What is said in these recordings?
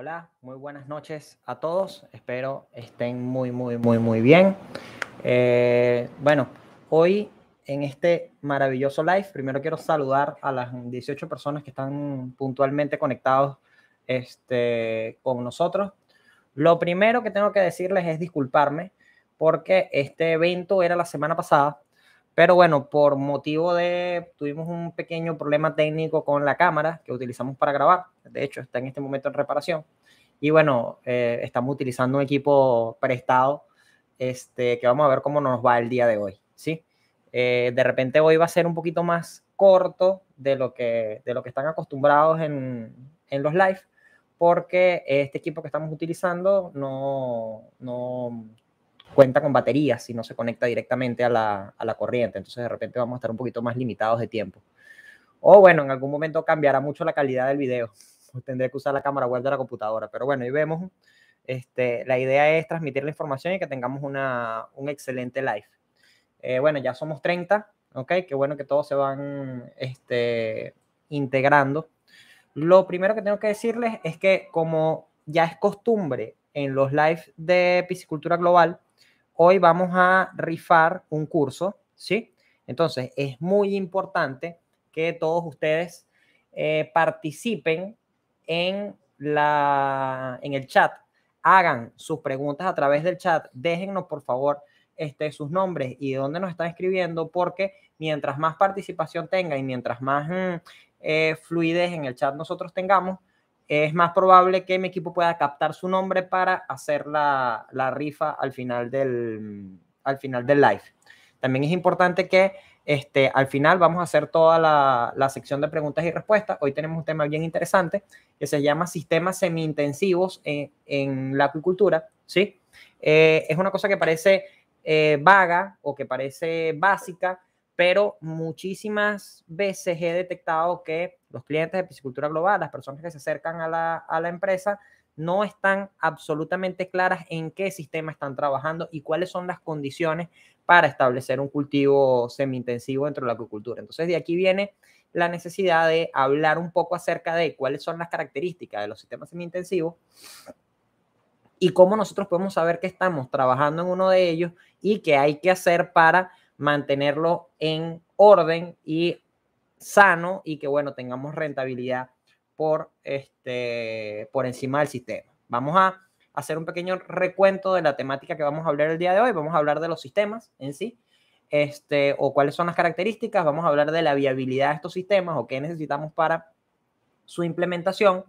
Hola, muy buenas noches a todos. Espero estén muy, muy, muy, muy bien. Eh, bueno, hoy en este maravilloso live, primero quiero saludar a las 18 personas que están puntualmente conectados este, con nosotros. Lo primero que tengo que decirles es disculparme porque este evento era la semana pasada, pero bueno, por motivo de, tuvimos un pequeño problema técnico con la cámara que utilizamos para grabar, de hecho está en este momento en reparación. Y bueno, eh, estamos utilizando un equipo prestado este, que vamos a ver cómo nos va el día de hoy, ¿sí? Eh, de repente hoy va a ser un poquito más corto de lo que, de lo que están acostumbrados en, los live, porque este equipo que estamos utilizando no, cuenta con baterías si no se conecta directamente a la, a la, corriente. Entonces de repente vamos a estar un poquito más limitados de tiempo. O bueno, en algún momento cambiará mucho la calidad del video. Pues, tendré que usar la cámara web de la computadora, pero bueno, ahí vemos. Este, la idea es transmitir la información y que tengamos un excelente live. Eh, bueno, ya somos 30, ¿ok? Qué bueno que todos se van este, integrando. Lo primero que tengo que decirles es que como ya es costumbre en los lives de piscicultura global, hoy vamos a rifar un curso, ¿sí? Entonces, es muy importante que todos ustedes eh, participen en, la, en el chat. Hagan sus preguntas a través del chat. Déjennos, por favor, este, sus nombres y dónde nos están escribiendo, porque mientras más participación tenga y mientras más mm, eh, fluidez en el chat nosotros tengamos, es más probable que mi equipo pueda captar su nombre para hacer la, rifa al final, del, al final del live. También es importante que este, al final vamos a hacer toda la, sección de preguntas y respuestas. Hoy tenemos un tema bien interesante que se llama sistemas semi-intensivos en, la acuicultura. ¿sí? Eh, es una cosa que parece eh, vaga o que parece básica, pero muchísimas veces he detectado que los clientes de piscicultura global, las personas que se acercan a la, a la empresa, no están absolutamente claras en qué sistema están trabajando y cuáles son las condiciones para establecer un cultivo semi-intensivo dentro de la acuicultura. Entonces, de aquí viene la necesidad de hablar un poco acerca de cuáles son las características de los sistemas semi-intensivos y cómo nosotros podemos saber que estamos trabajando en uno de ellos y qué hay que hacer para mantenerlo en orden y sano y que, bueno, tengamos rentabilidad por, este, por encima del sistema. Vamos a hacer un pequeño recuento de la temática que vamos a hablar el día de hoy. Vamos a hablar de los sistemas en sí, este, o cuáles son las características, vamos a hablar de la viabilidad de estos sistemas o qué necesitamos para su implementación.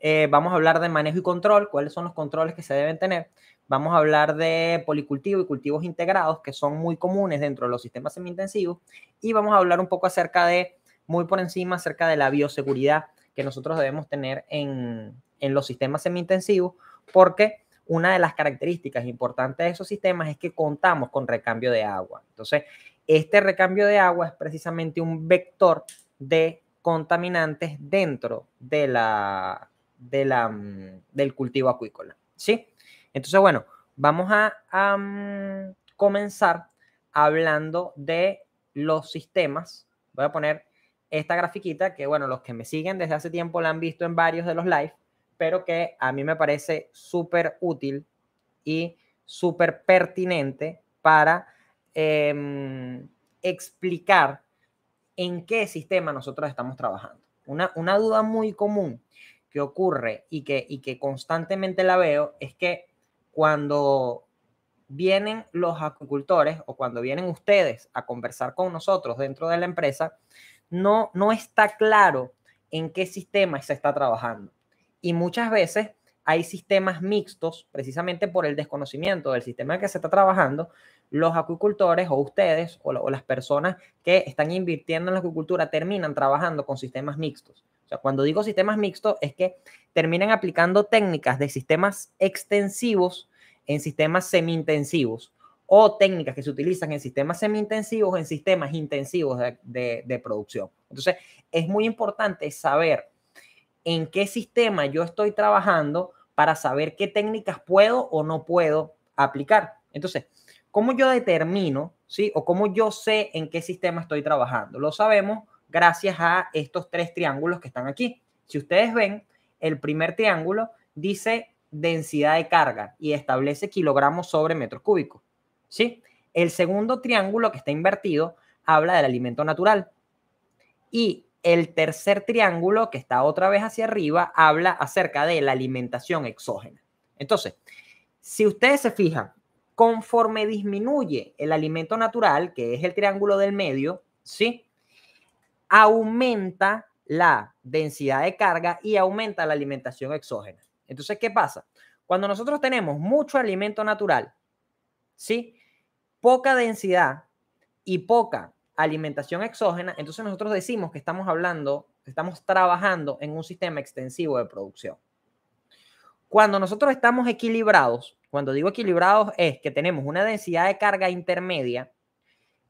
Eh, vamos a hablar de manejo y control, cuáles son los controles que se deben tener. Vamos a hablar de policultivo y cultivos integrados, que son muy comunes dentro de los sistemas semi-intensivos. Y vamos a hablar un poco acerca de, muy por encima, acerca de la bioseguridad que nosotros debemos tener en, en los sistemas semi-intensivos porque una de las características importantes de esos sistemas es que contamos con recambio de agua. Entonces, este recambio de agua es precisamente un vector de contaminantes dentro de la, mm, del cultivo acuícola. ¿sí? Entonces, bueno, vamos a, mm, comenzar hablando de los sistemas. Voy a poner esta grafiquita que, bueno, los que me siguen desde hace tiempo la han visto en varios de los live pero que a mí me parece súper útil y súper pertinente para em, explicar en qué sistema nosotros estamos trabajando. Una, duda muy común que ocurre y que, y que constantemente la veo es que cuando vienen los agricultores o cuando vienen ustedes a conversar con nosotros dentro de la empresa, no, no está claro en qué sistema se está trabajando y muchas veces hay sistemas mixtos, precisamente por el desconocimiento del sistema en que se está trabajando, los acuicultores o ustedes o, las personas que están invirtiendo en la acuicultura terminan trabajando con sistemas mixtos. O sea, cuando digo sistemas mixtos es que terminan aplicando técnicas de sistemas extensivos en sistemas semi-intensivos o técnicas que se utilizan en sistemas semi-intensivos en sistemas intensivos de producción. Entonces, es muy importante saber en qué sistema yo estoy trabajando para saber qué técnicas puedo o no puedo aplicar. Entonces, ¿cómo yo determino, sí? O cómo yo sé en qué sistema estoy trabajando. Lo sabemos gracias a estos tres triángulos que están aquí. Si ustedes ven, el primer triángulo dice densidad de carga y establece kilogramos sobre metros cúbicos, ¿sí? El segundo triángulo que está invertido habla del alimento natural. Y el tercer triángulo, que está otra vez hacia arriba, habla acerca de la alimentación exógena. Entonces, si ustedes se fijan, conforme disminuye el alimento natural, que es el triángulo del medio, ¿sí? Aumenta la densidad de carga y aumenta la alimentación exógena. Entonces, ¿qué pasa? Cuando nosotros tenemos mucho alimento natural, ¿sí? Poca densidad y poca alimentación exógena, entonces nosotros decimos que estamos hablando, estamos trabajando en un sistema extensivo de producción. Cuando nosotros estamos equilibrados, cuando digo equilibrados es que tenemos una densidad de carga intermedia,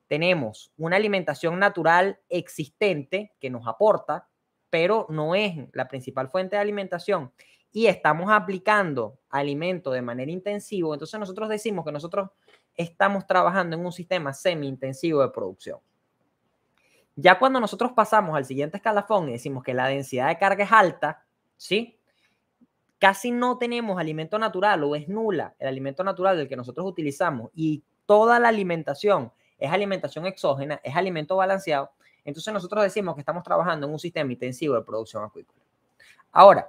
tenemos una alimentación natural existente que nos aporta, pero no es la principal fuente de alimentación y estamos aplicando alimento de manera intensiva, entonces nosotros decimos que nosotros estamos trabajando en un sistema semi-intensivo de producción. Ya cuando nosotros pasamos al siguiente escalafón y decimos que la densidad de carga es alta, ¿sí? Casi no tenemos alimento natural o es nula el alimento natural del que nosotros utilizamos y toda la alimentación es alimentación exógena, es alimento balanceado. Entonces nosotros decimos que estamos trabajando en un sistema intensivo de producción acuícola. Ahora,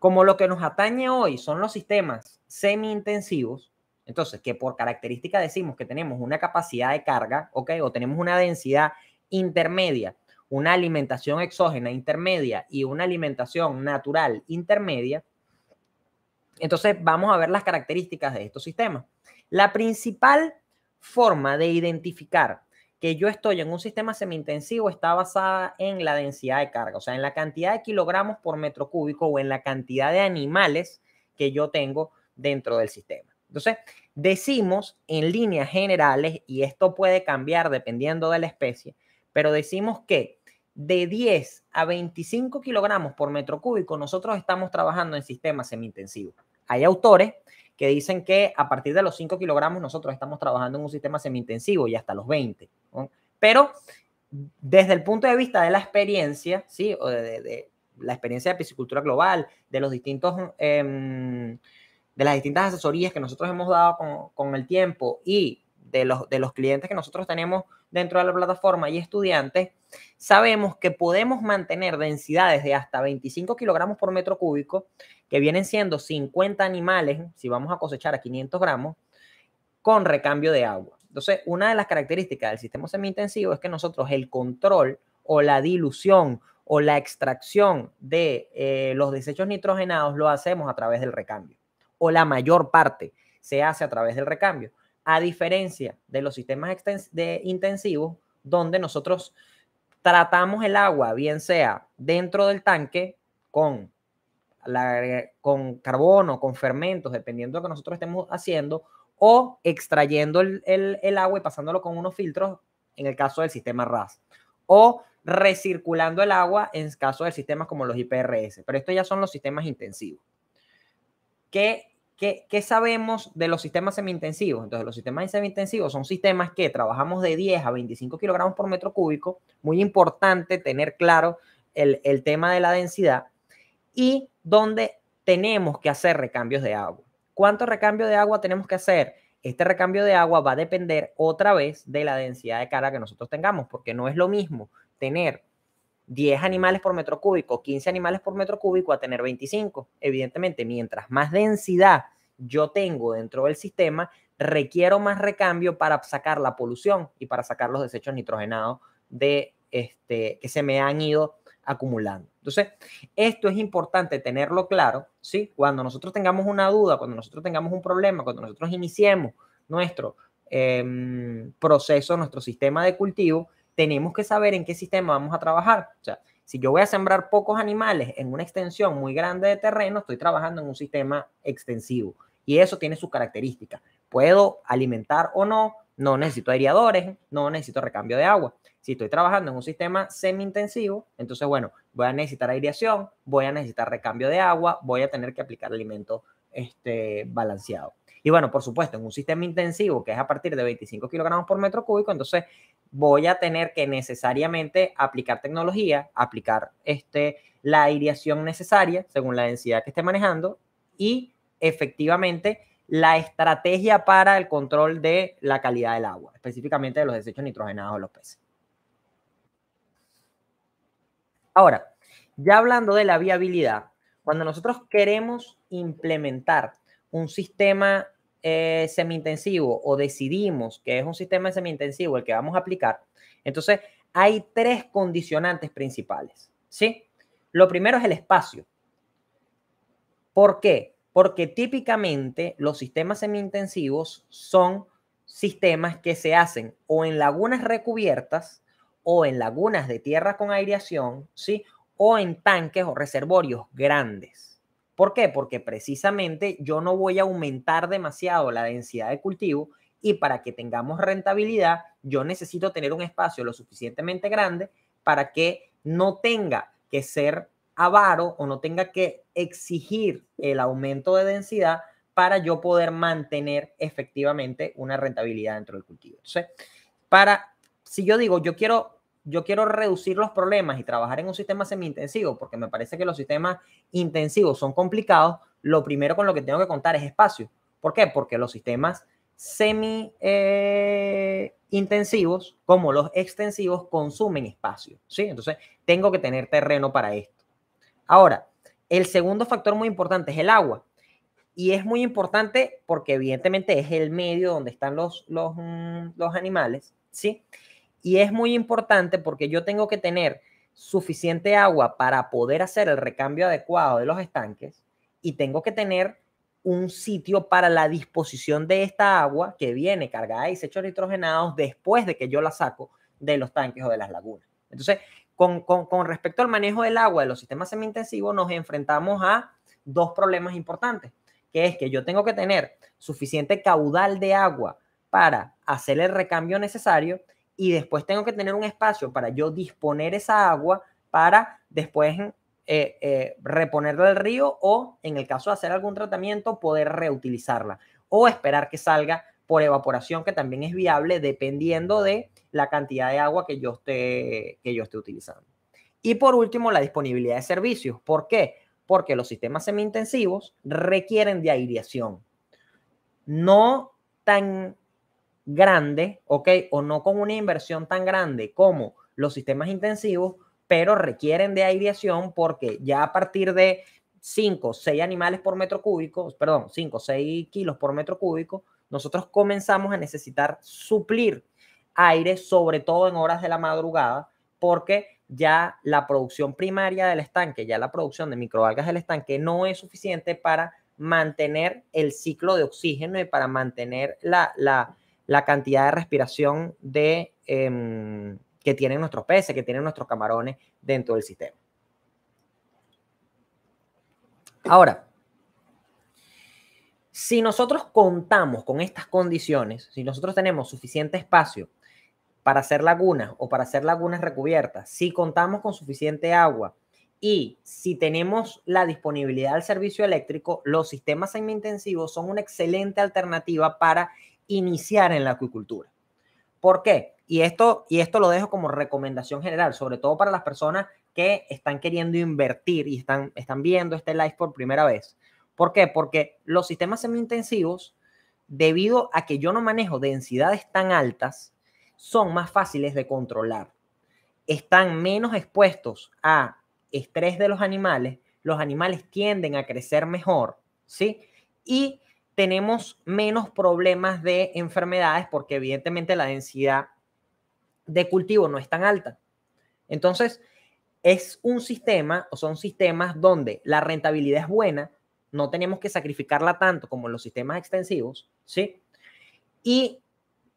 como lo que nos atañe hoy son los sistemas semi-intensivos, entonces que por característica decimos que tenemos una capacidad de carga, ¿ok? O tenemos una densidad intermedia, una alimentación exógena intermedia y una alimentación natural intermedia, entonces vamos a ver las características de estos sistemas. La principal forma de identificar que yo estoy en un sistema semi-intensivo está basada en la densidad de carga, o sea, en la cantidad de kilogramos por metro cúbico o en la cantidad de animales que yo tengo dentro del sistema. Entonces, decimos en líneas generales, y esto puede cambiar dependiendo de la especie, pero decimos que de 10 a 25 kilogramos por metro cúbico, nosotros estamos trabajando en sistemas semiintensivos. Hay autores que dicen que a partir de los 5 kilogramos nosotros estamos trabajando en un sistema semi-intensivo y hasta los 20. Pero desde el punto de vista de la experiencia, ¿sí? O de, la experiencia de piscicultura global, de los distintos... Em, de las distintas asesorías que nosotros hemos dado con, con el tiempo y de los, de los clientes que nosotros tenemos dentro de la plataforma y estudiantes, sabemos que podemos mantener densidades de hasta 25 kilogramos por metro cúbico, que vienen siendo 50 animales, si vamos a cosechar a 500 gramos, con recambio de agua. Entonces, una de las características del sistema semi-intensivo es que nosotros el control o la dilución o la extracción de eh, los desechos nitrogenados lo hacemos a través del recambio, o la mayor parte se hace a través del recambio a diferencia de los sistemas de intensivos, donde nosotros tratamos el agua, bien sea dentro del tanque con, con carbono, con fermentos, dependiendo de lo que nosotros estemos haciendo, o extrayendo el, agua y pasándolo con unos filtros, en el caso del sistema RAS, o recirculando el agua en caso de sistemas como los IPRS, pero estos ya son los sistemas intensivos. ¿Qué ¿Qué, sabemos de los sistemas semiintensivos? Entonces, los sistemas intensivos son sistemas que trabajamos de 10 a 25 kilogramos por metro cúbico. Muy importante tener claro el, tema de la densidad y donde tenemos que hacer recambios de agua. ¿Cuánto recambio de agua tenemos que hacer? Este recambio de agua va a depender otra vez de la densidad de cara que nosotros tengamos, porque no es lo mismo tener 10 animales por metro cúbico, 15 animales por metro cúbico a tener 25. Evidentemente, mientras más densidad yo tengo dentro del sistema, requiero más recambio para sacar la polución y para sacar los desechos nitrogenados de este, que se me han ido acumulando. Entonces, esto es importante tenerlo claro, ¿sí? Cuando nosotros tengamos una duda, cuando nosotros tengamos un problema, cuando nosotros iniciemos nuestro em, proceso, nuestro sistema de cultivo, tenemos que saber en qué sistema vamos a trabajar. O sea, si yo voy a sembrar pocos animales en una extensión muy grande de terreno, estoy trabajando en un sistema extensivo y eso tiene sus características. Puedo alimentar o no, no necesito aireadores, no necesito recambio de agua. Si estoy trabajando en un sistema semi-intensivo, entonces, bueno, voy a necesitar aireación, voy a necesitar recambio de agua, voy a tener que aplicar alimento este, balanceado. Y bueno, por supuesto, en un sistema intensivo que es a partir de 25 kilogramos por metro cúbico, entonces voy a tener que necesariamente aplicar tecnología, aplicar este, la aireación necesaria según la densidad que esté manejando y efectivamente la estrategia para el control de la calidad del agua, específicamente de los desechos nitrogenados de los peces. Ahora, ya hablando de la viabilidad, cuando nosotros queremos implementar un sistema eh, semi-intensivo o decidimos que es un sistema semi-intensivo el que vamos a aplicar, entonces hay tres condicionantes principales, ¿sí? Lo primero es el espacio. ¿Por qué? Porque típicamente los sistemas semi-intensivos son sistemas que se hacen o en lagunas recubiertas o en lagunas de tierra con aireación, ¿sí? O en tanques o reservorios grandes. ¿Por qué? Porque precisamente yo no voy a aumentar demasiado la densidad de cultivo y para que tengamos rentabilidad, yo necesito tener un espacio lo suficientemente grande para que no tenga que ser avaro o no tenga que exigir el aumento de densidad para yo poder mantener efectivamente una rentabilidad dentro del cultivo. Entonces, para, si yo digo, yo quiero yo quiero reducir los problemas y trabajar en un sistema semi-intensivo, porque me parece que los sistemas intensivos son complicados, lo primero con lo que tengo que contar es espacio. ¿Por qué? Porque los sistemas semi-intensivos, eh, como los extensivos, consumen espacio. ¿sí? Entonces, tengo que tener terreno para esto. Ahora, el segundo factor muy importante es el agua. Y es muy importante porque evidentemente es el medio donde están los, los, mm, animales, ¿sí? sí y es muy importante porque yo tengo que tener suficiente agua para poder hacer el recambio adecuado de los estanques y tengo que tener un sitio para la disposición de esta agua que viene cargada de hecho nitrogenados después de que yo la saco de los tanques o de las lagunas. Entonces, con, con respecto al manejo del agua de los sistemas semi nos enfrentamos a dos problemas importantes, que es que yo tengo que tener suficiente caudal de agua para hacer el recambio necesario y después tengo que tener un espacio para yo disponer esa agua para después eh, eh, reponerla al río o, en el caso de hacer algún tratamiento, poder reutilizarla o esperar que salga por evaporación, que también es viable dependiendo de la cantidad de agua que yo esté, que yo esté utilizando. Y por último, la disponibilidad de servicios. ¿Por qué? Porque los sistemas semiintensivos requieren de aireación. No tan grande, ¿ok? O no con una inversión tan grande como los sistemas intensivos, pero requieren de aireación porque ya a partir de 5, 6 animales por metro cúbico, perdón, 5, 6 kilos por metro cúbico, nosotros comenzamos a necesitar suplir aire, sobre todo en horas de la madrugada, porque ya la producción primaria del estanque, ya la producción de microalgas del estanque no es suficiente para mantener el ciclo de oxígeno y para mantener la, la cantidad de respiración de, em, que tienen nuestros peces, que tienen nuestros camarones dentro del sistema. Ahora, si nosotros contamos con estas condiciones, si nosotros tenemos suficiente espacio para hacer lagunas o para hacer lagunas recubiertas, si contamos con suficiente agua y si tenemos la disponibilidad del servicio eléctrico, los sistemas semi-intensivos son una excelente alternativa para iniciar en la acuicultura. ¿Por qué? Y esto, y esto lo dejo como recomendación general, sobre todo para las personas que están queriendo invertir y están, están viendo este live por primera vez. ¿Por qué? Porque los sistemas semi-intensivos, debido a que yo no manejo densidades tan altas, son más fáciles de controlar. Están menos expuestos a estrés de los animales, los animales tienden a crecer mejor, ¿sí? Y tenemos menos problemas de enfermedades porque evidentemente la densidad de cultivo no es tan alta. Entonces, es un sistema o son sistemas donde la rentabilidad es buena, no tenemos que sacrificarla tanto como los sistemas extensivos, ¿sí? Y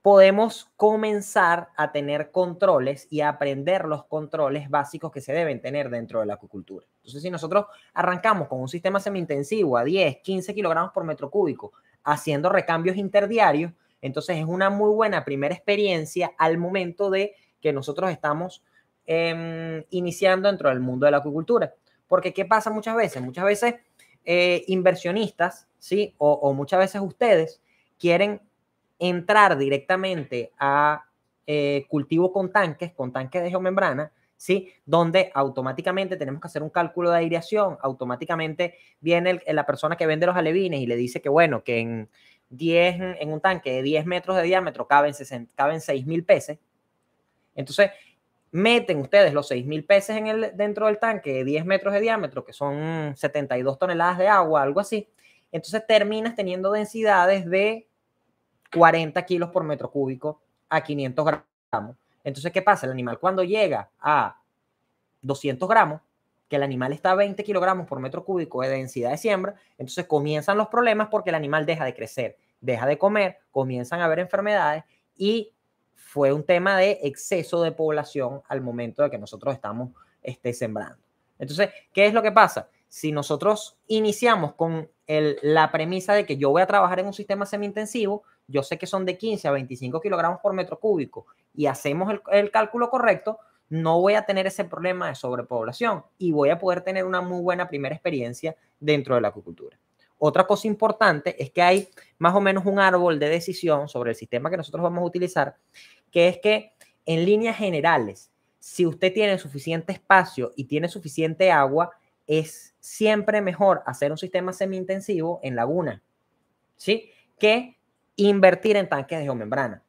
podemos comenzar a tener controles y aprender los controles básicos que se deben tener dentro de la acuicultura. Entonces, si nosotros arrancamos con un sistema semi-intensivo a 10, 15 kilogramos por metro cúbico, haciendo recambios interdiarios, entonces es una muy buena primera experiencia al momento de que nosotros estamos em, iniciando dentro del mundo de la acuicultura. Porque, ¿qué pasa muchas veces? Muchas veces eh, inversionistas, ¿sí? o muchas veces ustedes quieren entrar directamente a eh, cultivo con tanques, con tanques de geomembrana, ¿sí? Donde automáticamente tenemos que hacer un cálculo de aireación, automáticamente viene la persona que vende los alevines y le dice que, bueno, que en, 10, en un tanque de 10 metros de diámetro caben, 6 mil peces. Entonces, meten ustedes los 6.000 mil peces en el, dentro del tanque de 10 metros de diámetro, que son 72 toneladas de agua, algo así. Entonces terminas teniendo densidades de 40 kilos por metro cúbico a 500 gramos. Entonces, ¿qué pasa? El animal cuando llega a 200 gramos, que el animal está a 20 kilogramos por metro cúbico de densidad de siembra, entonces comienzan los problemas porque el animal deja de crecer, deja de comer, comienzan a haber enfermedades y fue un tema de exceso de población al momento de que nosotros estamos este, sembrando. Entonces, ¿qué es lo que pasa? si nosotros iniciamos con la premisa de que yo voy a trabajar en un sistema semi-intensivo, yo sé que son de 15 a 25 kilogramos por metro cúbico y hacemos el, el cálculo correcto, no voy a tener ese problema de sobrepoblación y voy a poder tener una muy buena primera experiencia dentro de la acuicultura. Otra cosa importante es que hay más o menos un árbol de decisión sobre el sistema que nosotros vamos a utilizar, que es que en líneas generales, si usted tiene suficiente espacio y tiene suficiente agua, es siempre mejor hacer un sistema semi-intensivo en laguna, ¿sí? Que invertir en tanques de geomembrana.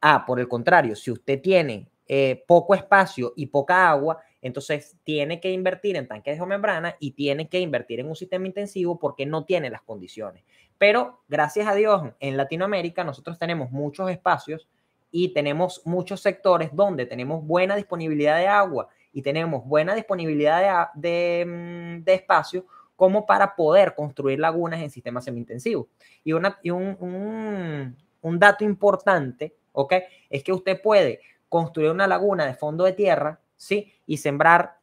Ah, por el contrario, si usted tiene eh, poco espacio y poca agua, entonces tiene que invertir en tanques de geomembrana y tiene que invertir en un sistema intensivo porque no tiene las condiciones. Pero gracias a Dios, en Latinoamérica nosotros tenemos muchos espacios y tenemos muchos sectores donde tenemos buena disponibilidad de agua y tenemos buena disponibilidad mm, de, espacio como para poder construir lagunas en sistemas semi-intensivos. Y, una, un, dato importante, ¿ok? Es que usted puede construir una laguna de fondo de tierra, ¿sí? Y sembrar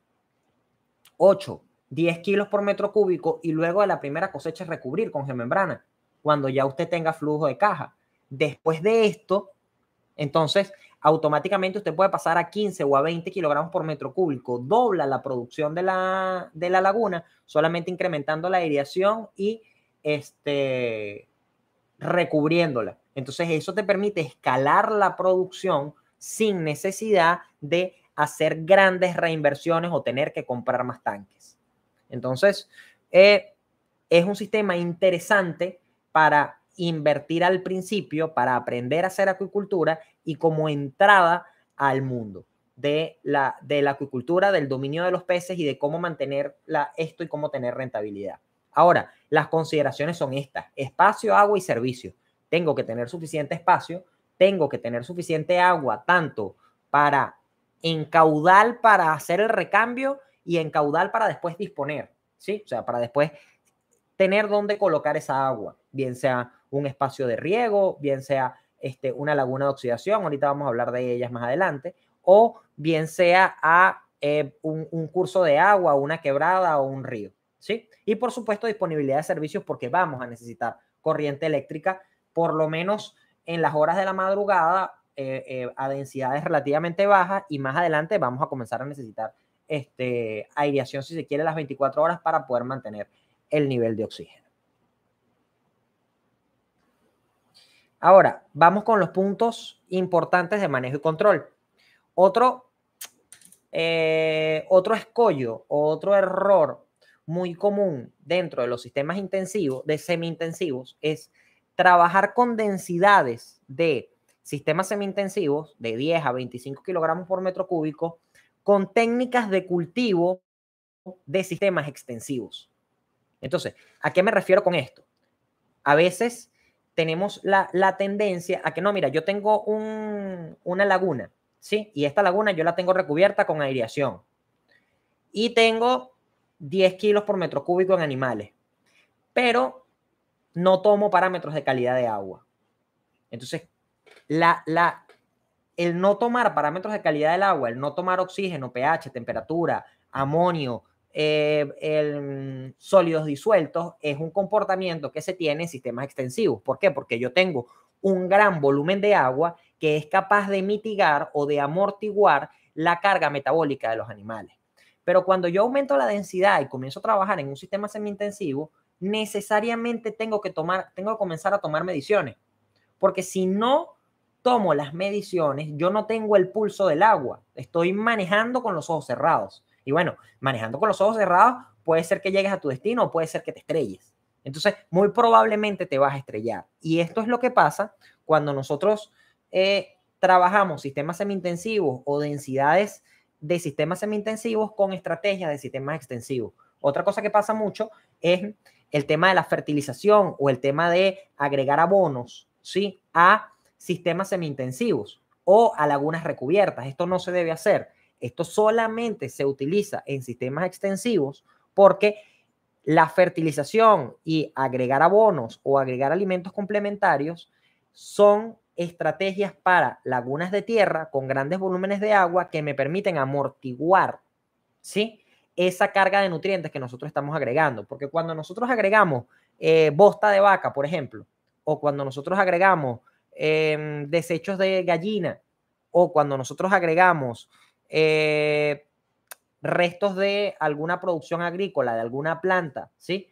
8, 10 kilos por metro cúbico y luego de la primera cosecha recubrir con gemembrana, cuando ya usted tenga flujo de caja. Después de esto, entonces, automáticamente usted puede pasar a 15 o a 20 kilogramos por metro cúbico, dobla la producción de la, laguna, solamente incrementando la aireación y este, recubriéndola. Entonces eso te permite escalar la producción sin necesidad de hacer grandes reinversiones o tener que comprar más tanques. Entonces, eh, es un sistema interesante para invertir al principio, para aprender a hacer acuicultura y como entrada al mundo de la, de la acuicultura, del dominio de los peces y de cómo mantener la, esto y cómo tener rentabilidad. Ahora, las consideraciones son estas, espacio, agua y servicio. Tengo que tener suficiente espacio, tengo que tener suficiente agua, tanto para encaudal para hacer el recambio y encaudal para después disponer, ¿sí? O sea, para después tener dónde colocar esa agua, bien sea un espacio de riego, bien sea este, una laguna de oxidación, ahorita vamos a hablar de ellas más adelante, o bien sea a eh, un, curso de agua, una quebrada o un río. ¿sí? Y por supuesto, disponibilidad de servicios porque vamos a necesitar corriente eléctrica, por lo menos en las horas de la madrugada, eh, eh, a densidades relativamente bajas y más adelante vamos a comenzar a necesitar este, aireación, si se quiere, las 24 horas para poder mantener el nivel de oxígeno. Ahora, vamos con los puntos importantes de manejo y control. Otro, eh, otro escollo, otro error muy común dentro de los sistemas intensivos, de semi-intensivos, es trabajar con densidades de sistemas semi-intensivos de 10 a 25 kilogramos por metro cúbico con técnicas de cultivo de sistemas extensivos. Entonces, ¿a qué me refiero con esto? A veces tenemos la, tendencia a que no, mira, yo tengo una laguna, ¿sí? Y esta laguna yo la tengo recubierta con aireación. Y tengo 10 kilos por metro cúbico en animales, pero no tomo parámetros de calidad de agua. Entonces, la, la, el no tomar parámetros de calidad del agua, el no tomar oxígeno, pH, temperatura, amonio, eh, el, mm, sólidos disueltos es un comportamiento que se tiene en sistemas extensivos. ¿Por qué? Porque yo tengo un gran volumen de agua que es capaz de mitigar o de amortiguar la carga metabólica de los animales. Pero cuando yo aumento la densidad y comienzo a trabajar en un sistema semi-intensivo, necesariamente tengo que tomar, tengo que comenzar a tomar mediciones. Porque si no tomo las mediciones, yo no tengo el pulso del agua. Estoy manejando con los ojos cerrados. Y bueno, manejando con los ojos cerrados, puede ser que llegues a tu destino o puede ser que te estrelles. Entonces, muy probablemente te vas a estrellar. Y esto es lo que pasa cuando nosotros eh, trabajamos sistemas semi-intensivos o densidades de sistemas semi-intensivos con estrategias de sistemas extensivos. Otra cosa que pasa mucho es el tema de la fertilización o el tema de agregar abonos ¿sí? a sistemas semi-intensivos o a lagunas recubiertas. Esto no se debe hacer. Esto solamente se utiliza en sistemas extensivos porque la fertilización y agregar abonos o agregar alimentos complementarios son estrategias para lagunas de tierra con grandes volúmenes de agua que me permiten amortiguar, ¿sí? Esa carga de nutrientes que nosotros estamos agregando. Porque cuando nosotros agregamos eh, bosta de vaca, por ejemplo, o cuando nosotros agregamos em, desechos de gallina, o cuando nosotros agregamos eh, restos de alguna producción agrícola, de alguna planta, ¿sí?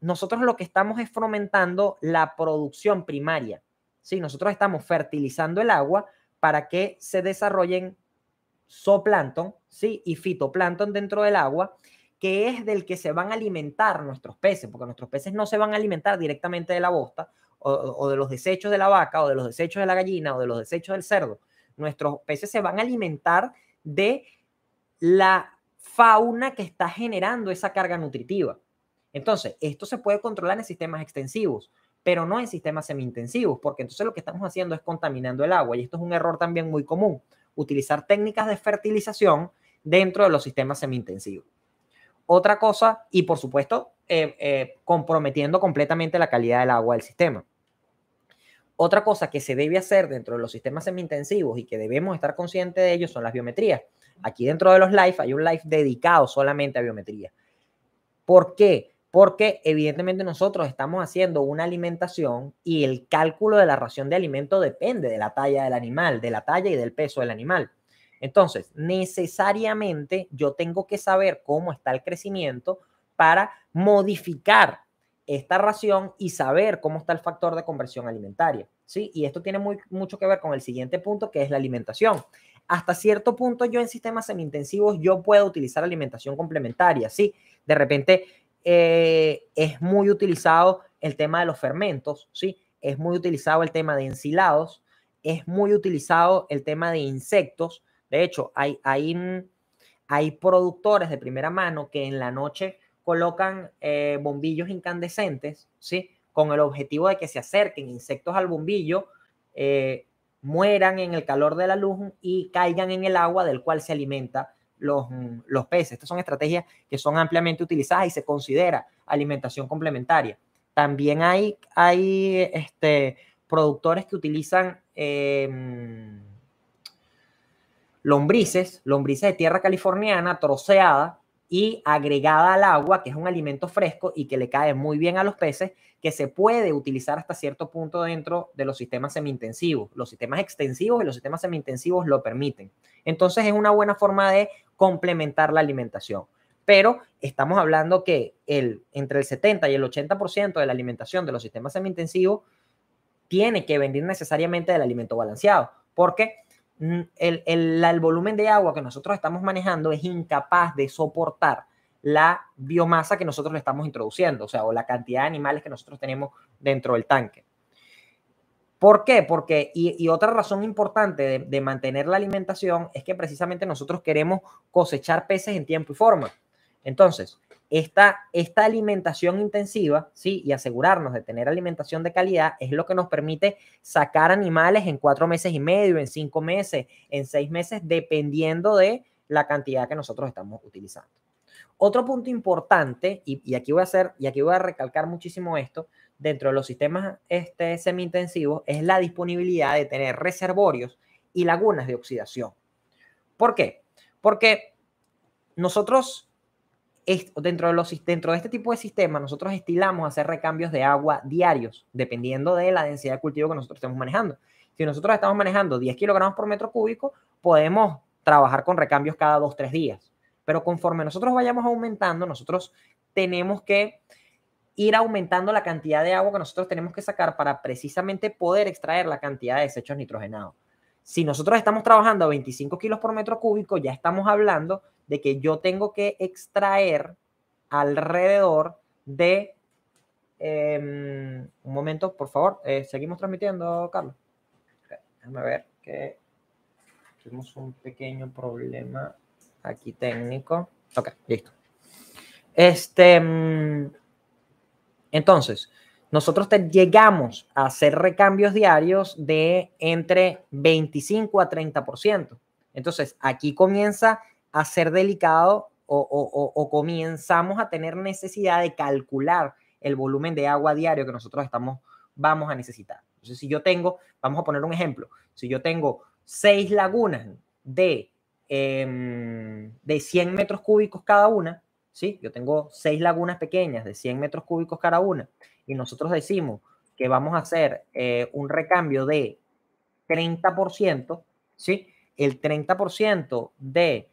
Nosotros lo que estamos es fomentando la producción primaria, ¿sí? Nosotros estamos fertilizando el agua para que se desarrollen zooplancton, ¿sí? Y fitoplancton dentro del agua, que es del que se van a alimentar nuestros peces, porque nuestros peces no se van a alimentar directamente de la bosta o de los desechos de la vaca o de los desechos de la gallina o de los desechos del cerdo, Nuestros peces se van a alimentar de la fauna que está generando esa carga nutritiva. Entonces, esto se puede controlar en sistemas extensivos, pero no en sistemas semi-intensivos, porque entonces lo que estamos haciendo es contaminando el agua y esto es un error también muy común, utilizar técnicas de fertilización dentro de los sistemas semi-intensivos. Otra cosa, y por supuesto, eh, eh, comprometiendo completamente la calidad del agua del sistema. Otra cosa que se debe hacer dentro de los sistemas semi-intensivos y que debemos estar conscientes de ellos son las biometrías. Aquí dentro de los life hay un life dedicado solamente a biometría. ¿Por qué? Porque evidentemente nosotros estamos haciendo una alimentación y el cálculo de la ración de alimento depende de la talla del animal, de la talla y del peso del animal. Entonces, necesariamente yo tengo que saber cómo está el crecimiento para modificar esta ración y saber cómo está el factor de conversión alimentaria. ¿sí? Y esto tiene muy, mucho que ver con el siguiente punto, que es la alimentación. Hasta cierto punto yo en sistemas semiintensivos yo puedo utilizar alimentación complementaria. ¿sí? De repente eh, es muy utilizado el tema de los fermentos, ¿sí? es muy utilizado el tema de ensilados, es muy utilizado el tema de insectos. De hecho, hay, hay, hay productores de primera mano que en la noche colocan eh, bombillos incandescentes, ¿sí? Con el objetivo de que se acerquen insectos al bombillo, eh, mueran en el calor de la luz y caigan en el agua del cual se alimenta mm, los, peces. Estas son estrategias que son ampliamente utilizadas y se considera alimentación complementaria. También hay, hay este, productores que utilizan em, lombrices, lombrices de tierra californiana troceada, y agregada al agua, que es un alimento fresco y que le cae muy bien a los peces, que se puede utilizar hasta cierto punto dentro de los sistemas semi-intensivos. Los sistemas extensivos y los sistemas semi-intensivos lo permiten. Entonces es una buena forma de complementar la alimentación. Pero estamos hablando que el, entre el 70 y el 80% de la alimentación de los sistemas semi-intensivos tiene que venir necesariamente del alimento balanceado, porque Mm, el, volumen de agua que nosotros estamos manejando es incapaz de soportar la biomasa que nosotros le estamos introduciendo, o sea, o la cantidad de animales que nosotros tenemos dentro del tanque. ¿Por qué? Porque, y, otra razón importante de, mantener la alimentación es que precisamente nosotros queremos cosechar peces en tiempo y forma. Entonces, esta, esta alimentación intensiva, ¿sí? Y asegurarnos de tener alimentación de calidad es lo que nos permite sacar animales en cuatro meses y medio, en cinco meses, en seis meses, dependiendo de la cantidad que nosotros estamos utilizando. Otro punto importante, y, aquí voy a hacer, y aquí voy a recalcar muchísimo esto, dentro de los sistemas este, semi-intensivos, es la disponibilidad de tener reservorios y lagunas de oxidación. ¿Por qué? Porque nosotros dentro, de este tipo de sistema, nosotros estilamos hacer recambios de agua diarios, dependiendo de la densidad de cultivo que nosotros estemos manejando. Si nosotros estamos manejando 10 kilogramos por metro cúbico, podemos trabajar con recambios cada 2-3 días. Pero conforme nosotros vayamos aumentando, nosotros tenemos que ir aumentando la cantidad de agua que nosotros tenemos que sacar para precisamente poder extraer la cantidad de desechos nitrogenados. Si nosotros estamos trabajando a 25 kilos por metro cúbico, ya estamos hablando de que yo tengo que extraer alrededor de... Em, un momento, por favor. Eh, seguimos transmitiendo, Carlos. déjame ver que tuvimos un pequeño problema aquí técnico. Ok, listo. Este, mm, entonces, nosotros llegamos a hacer recambios diarios de entre 25 a 30%. Entonces, aquí comienza a ser delicado o, comenzamos a tener necesidad de calcular el volumen de agua diario que nosotros estamos, vamos a necesitar. Entonces, si yo tengo, vamos a poner un ejemplo, si yo tengo seis lagunas de, em, de 100 metros cúbicos cada una, ¿sí? Yo tengo seis lagunas pequeñas de 100 metros cúbicos cada una, y nosotros decimos que vamos a hacer eh, un recambio de 30%, ¿sí? El 30% de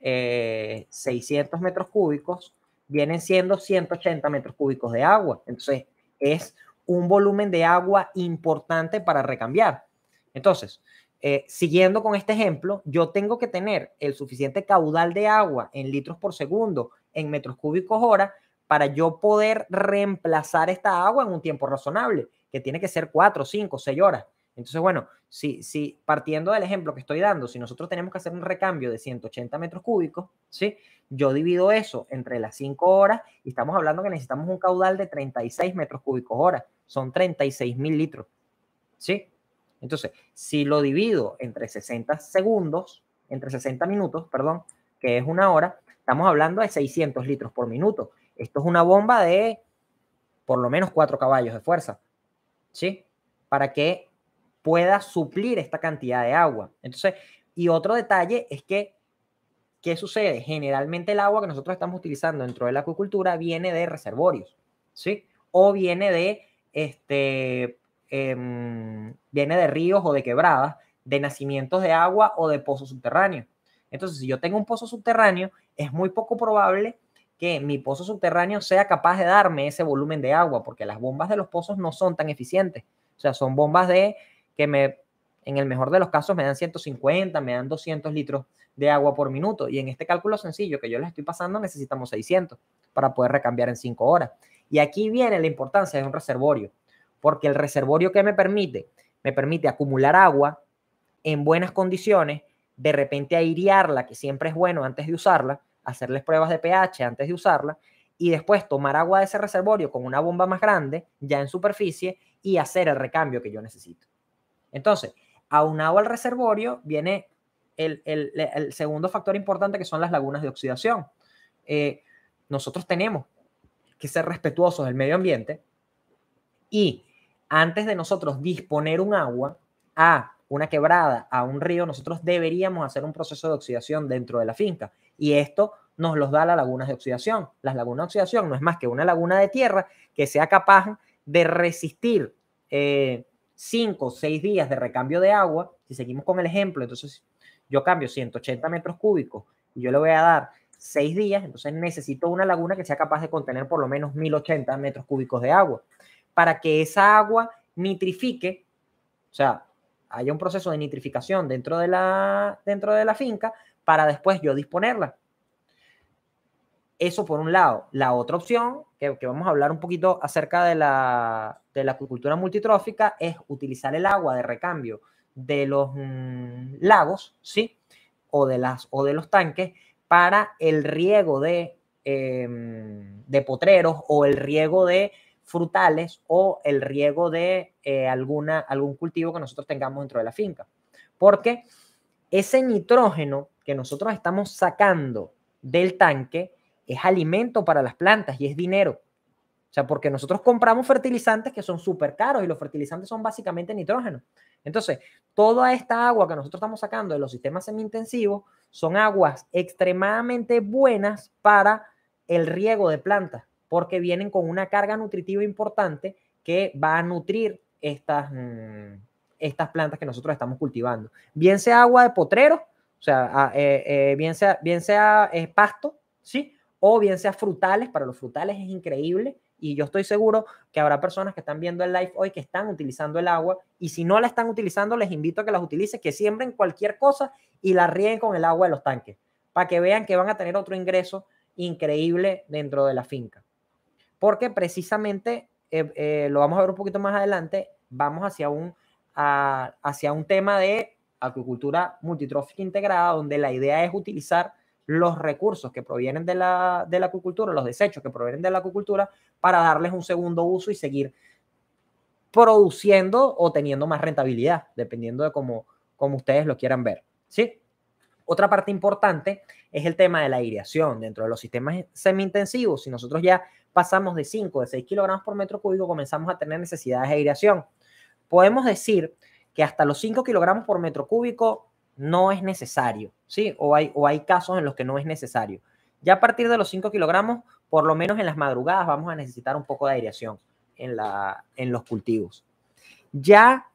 600 eh, metros cúbicos vienen siendo 180 metros cúbicos de agua. Entonces, es un volumen de agua importante para recambiar. Entonces, eh, siguiendo con este ejemplo, yo tengo que tener el suficiente caudal de agua en litros por segundo, en metros cúbicos hora, para yo poder reemplazar esta agua en un tiempo razonable, que tiene que ser 4, 5, 6 horas. Entonces, bueno, si, si partiendo del ejemplo que estoy dando, si nosotros tenemos que hacer un recambio de 180 metros cúbicos, ¿sí? yo divido eso entre las 5 horas y estamos hablando que necesitamos un caudal de 36 metros cúbicos hora, son 36 mil litros. ¿sí? Entonces, si lo divido entre 60 segundos, entre 60 minutos, perdón, que es una hora, estamos hablando de 600 litros por minuto. Esto es una bomba de por lo menos cuatro caballos de fuerza, ¿sí? Para que pueda suplir esta cantidad de agua. Entonces, y otro detalle es que, ¿qué sucede? Generalmente el agua que nosotros estamos utilizando dentro de la acuicultura viene de reservorios, ¿sí? O viene de, este, em, viene de ríos o de quebradas, de nacimientos de agua o de pozos subterráneos. Entonces, si yo tengo un pozo subterráneo, es muy poco probable que mi pozo subterráneo sea capaz de darme ese volumen de agua, porque las bombas de los pozos no son tan eficientes. O sea, son bombas de que me, en el mejor de los casos, me dan 150, me dan 200 litros de agua por minuto. Y en este cálculo sencillo que yo les estoy pasando, necesitamos 600 para poder recambiar en 5 horas. Y aquí viene la importancia de un reservorio, porque el reservorio que me permite, me permite acumular agua en buenas condiciones, de repente airearla, que siempre es bueno antes de usarla, hacerles pruebas de pH antes de usarla y después tomar agua de ese reservorio con una bomba más grande, ya en superficie, y hacer el recambio que yo necesito. Entonces, aunado al reservorio viene el, segundo factor importante que son las lagunas de oxidación. Eh, nosotros tenemos que ser respetuosos del medio ambiente y antes de nosotros disponer un agua a una quebrada, a un río, nosotros deberíamos hacer un proceso de oxidación dentro de la finca. Y esto nos los da las lagunas de oxidación. Las lagunas de oxidación no es más que una laguna de tierra que sea capaz de resistir 5 o 6 días de recambio de agua. Si seguimos con el ejemplo, entonces yo cambio 180 metros cúbicos y yo le voy a dar 6 días, entonces necesito una laguna que sea capaz de contener por lo menos 1080 metros cúbicos de agua para que esa agua nitrifique, o sea, haya un proceso de nitrificación dentro de la, dentro de la finca para después yo disponerla. Eso por un lado. La otra opción, que, vamos a hablar un poquito acerca de la, de acuicultura multitrófica, es utilizar el agua de recambio de los mm, lagos, ¿sí? O de, las, o de los tanques para el riego de, em, de potreros o el riego de frutales o el riego de eh, alguna, algún cultivo que nosotros tengamos dentro de la finca. Porque ese nitrógeno que nosotros estamos sacando del tanque es alimento para las plantas y es dinero. O sea, porque nosotros compramos fertilizantes que son súper caros y los fertilizantes son básicamente nitrógeno. Entonces, toda esta agua que nosotros estamos sacando de los sistemas semi-intensivos son aguas extremadamente buenas para el riego de plantas, porque vienen con una carga nutritiva importante que va a nutrir estas, mm, estas plantas que nosotros estamos cultivando. Bien sea agua de potrero o sea, ah, eh, eh, bien sea, bien sea eh, pasto, ¿sí? O bien sea frutales, para los frutales es increíble. Y yo estoy seguro que habrá personas que están viendo el live hoy que están utilizando el agua. Y si no la están utilizando, les invito a que las utilicen, que siembren cualquier cosa y la ríen con el agua de los tanques, para que vean que van a tener otro ingreso increíble dentro de la finca. Porque precisamente, lo vamos a ver un poquito más adelante, vamos hacia un, hacia un tema de acuicultura multitrófica integrada, donde la idea es utilizar los recursos que provienen de la, de acuicultura, los desechos que provienen de la acuicultura, para darles un segundo uso y seguir produciendo o teniendo más rentabilidad, dependiendo de cómo, cómo ustedes lo quieran ver. ¿sí? Otra parte importante es el tema de la aireación. Dentro de los sistemas semi-intensivos, si nosotros ya pasamos de 5, de 6 kilogramos por metro cúbico, comenzamos a tener necesidades de aireación. Podemos decir que hasta los 5 kilogramos por metro cúbico no es necesario, ¿sí? O hay, o hay casos en los que no es necesario. Ya a partir de los 5 kilogramos, por lo menos en las madrugadas, vamos a necesitar un poco de aireación en, la, en los cultivos. Ya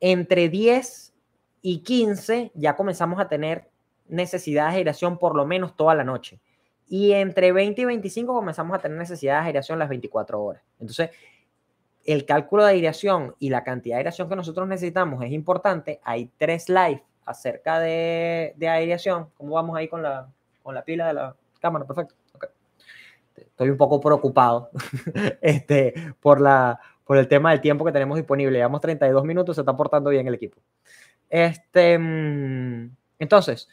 entre 10 y 15 ya comenzamos a tener necesidad de aireación por lo menos toda la noche. Y entre 20 y 25 comenzamos a tener necesidad de aireación las 24 horas. Entonces, el cálculo de aireación y la cantidad de aireación que nosotros necesitamos es importante. Hay tres live acerca de, de aireación. ¿Cómo vamos ahí con la, con la pila de la cámara? Perfecto. Este, estoy un poco preocupado este, por, la, por el tema del tiempo que tenemos disponible. Llevamos 32 minutos, se está portando bien el equipo. Este, mm, entonces,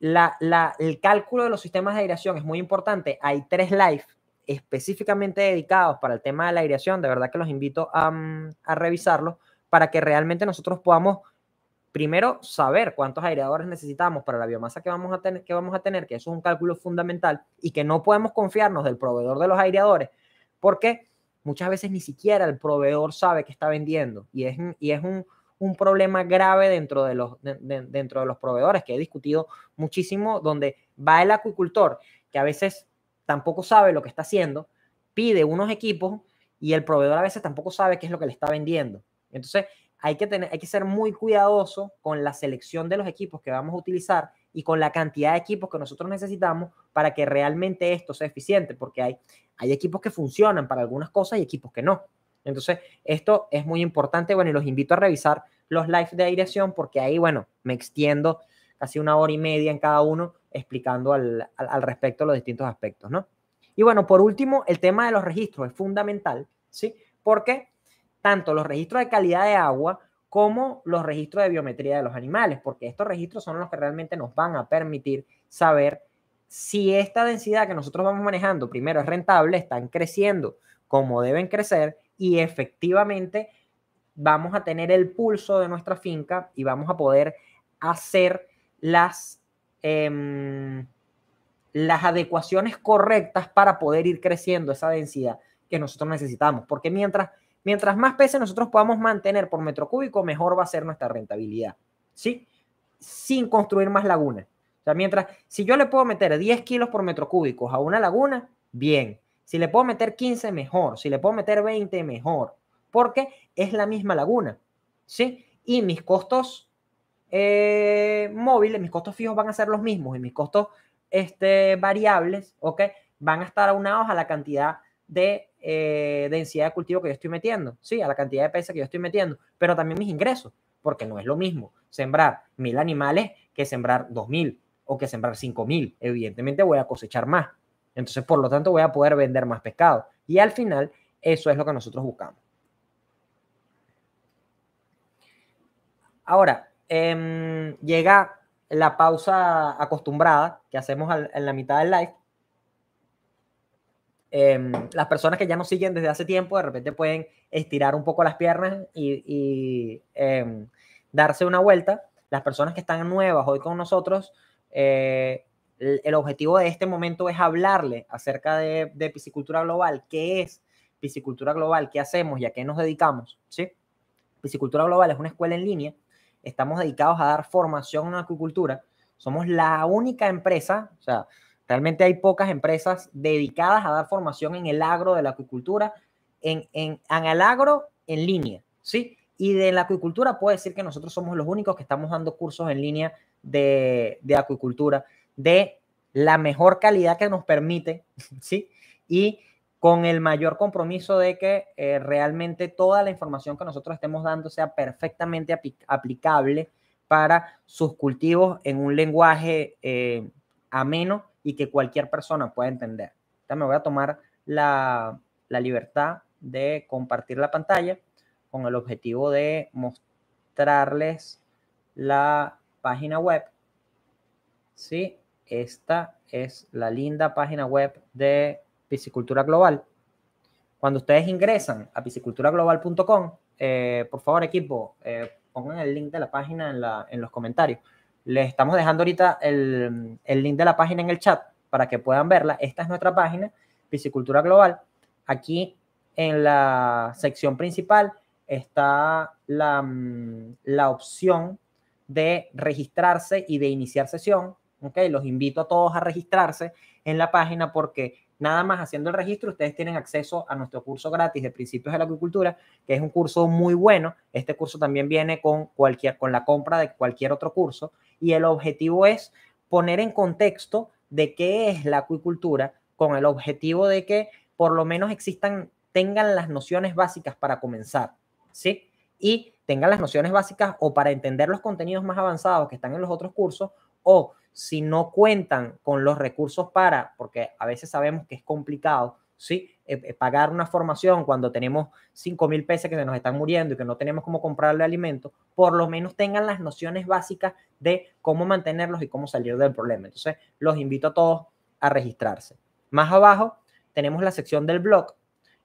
la, la, el cálculo de los sistemas de aireación es muy importante. Hay tres live específicamente dedicados para el tema de la aireación, de verdad que los invito a, mm, a revisarlos para que realmente nosotros podamos primero saber cuántos aireadores necesitamos para la biomasa que vamos a tener, que vamos a tener, que eso es un cálculo fundamental y que no podemos confiarnos del proveedor de los aireadores, porque muchas veces ni siquiera el proveedor sabe que está vendiendo y es, y es un, un problema grave dentro de, los, dentro de los proveedores que he discutido muchísimo, donde va el acuicultor, que a veces tampoco sabe lo que está haciendo, pide unos equipos y el proveedor a veces tampoco sabe qué es lo que le está vendiendo. Entonces, hay que, tener, que ser muy cuidadoso con la selección de los equipos que vamos a utilizar y con la cantidad de equipos que nosotros necesitamos para que realmente esto sea eficiente, porque hay, hay equipos que funcionan para algunas cosas y equipos que no. Entonces, esto es muy importante. Bueno, y los invito a revisar los lives de dirección porque ahí, bueno, me extiendo casi una hora y media en cada uno explicando al, al, al respecto los distintos aspectos, ¿no? Y bueno, por último, el tema de los registros es fundamental, ¿sí? Porque tanto los registros de calidad de agua como los registros de biometría de los animales, porque estos registros son los que realmente nos van a permitir saber si esta densidad que nosotros vamos manejando, primero es rentable, están creciendo como deben crecer y efectivamente vamos a tener el pulso de nuestra finca y vamos a poder hacer las, em, las adecuaciones correctas para poder ir creciendo esa densidad que nosotros necesitamos. Porque mientras, mientras más peces nosotros podamos mantener por metro cúbico, mejor va a ser nuestra rentabilidad. ¿Sí? Sin construir más lagunas. O sea, mientras, si yo le puedo meter 10 kilos por metro cúbico a una laguna, bien. Si le puedo meter 15, mejor. Si le puedo meter 20, mejor. Porque es la misma laguna. ¿Sí? Y mis costos eh, móviles, mis costos fijos van a ser los mismos y mis costos este, variables, ¿ok? Van a estar aunados a la cantidad de eh, densidad de cultivo que yo estoy metiendo, ¿sí? A la cantidad de pesa que yo estoy metiendo, pero también mis ingresos, porque no es lo mismo sembrar mil animales que sembrar dos mil o que sembrar cinco mil. Evidentemente voy a cosechar más. Entonces, por lo tanto, voy a poder vender más pescado. Y al final, eso es lo que nosotros buscamos. Ahora, Em, llega la pausa acostumbrada que hacemos en la mitad del live. Em, las personas que ya nos siguen desde hace tiempo de repente pueden estirar un poco las piernas y, em, darse una vuelta. Las personas que están nuevas hoy con nosotros, eh, el, objetivo de este momento es hablarle acerca de, piscicultura global, qué es piscicultura global, qué hacemos y a qué nos dedicamos. ¿sí? Piscicultura global es una escuela en línea estamos dedicados a dar formación en acuicultura. Somos la única empresa, o sea, realmente hay pocas empresas dedicadas a dar formación en el agro de la acuicultura, en, en, en el agro en línea, ¿sí? Y de la acuicultura puedo decir que nosotros somos los únicos que estamos dando cursos en línea de, de acuicultura de la mejor calidad que nos permite, ¿sí? Y con el mayor compromiso de que eh, realmente toda la información que nosotros estemos dando sea perfectamente aplicable para sus cultivos en un lenguaje eh, ameno y que cualquier persona pueda entender. también me voy a tomar la, la libertad de compartir la pantalla con el objetivo de mostrarles la página web. ¿Sí? Esta es la linda página web de Piscicultura Global. Cuando ustedes ingresan a pisciculturaglobal.com, eh, por favor, equipo, eh, pongan el link de la página en, los comentarios. Les estamos dejando ahorita el, link de la página en el chat para que puedan verla. Esta es nuestra página, Piscicultura Global. Aquí en la sección principal está la, mm, opción de registrarse y de iniciar sesión. Los invito a todos a registrarse en la página porque Nada más haciendo el registro, ustedes tienen acceso a nuestro curso gratis de principios de la acuicultura, que es un curso muy bueno. Este curso también viene con, cualquier, con la compra de cualquier otro curso y el objetivo es poner en contexto de qué es la acuicultura con el objetivo de que por lo menos existan, tengan las nociones básicas para comenzar, ¿sí? Y tengan las nociones básicas o para entender los contenidos más avanzados que están en los otros cursos o si no cuentan con los recursos para, porque a veces sabemos que es complicado, ¿sí? Eh, eh, pagar una formación cuando tenemos 5 mil pesos que se nos están muriendo y que no tenemos cómo comprarle alimento, por lo menos tengan las nociones básicas de cómo mantenerlos y cómo salir del problema. Entonces, los invito a todos a registrarse. Más abajo tenemos la sección del blog.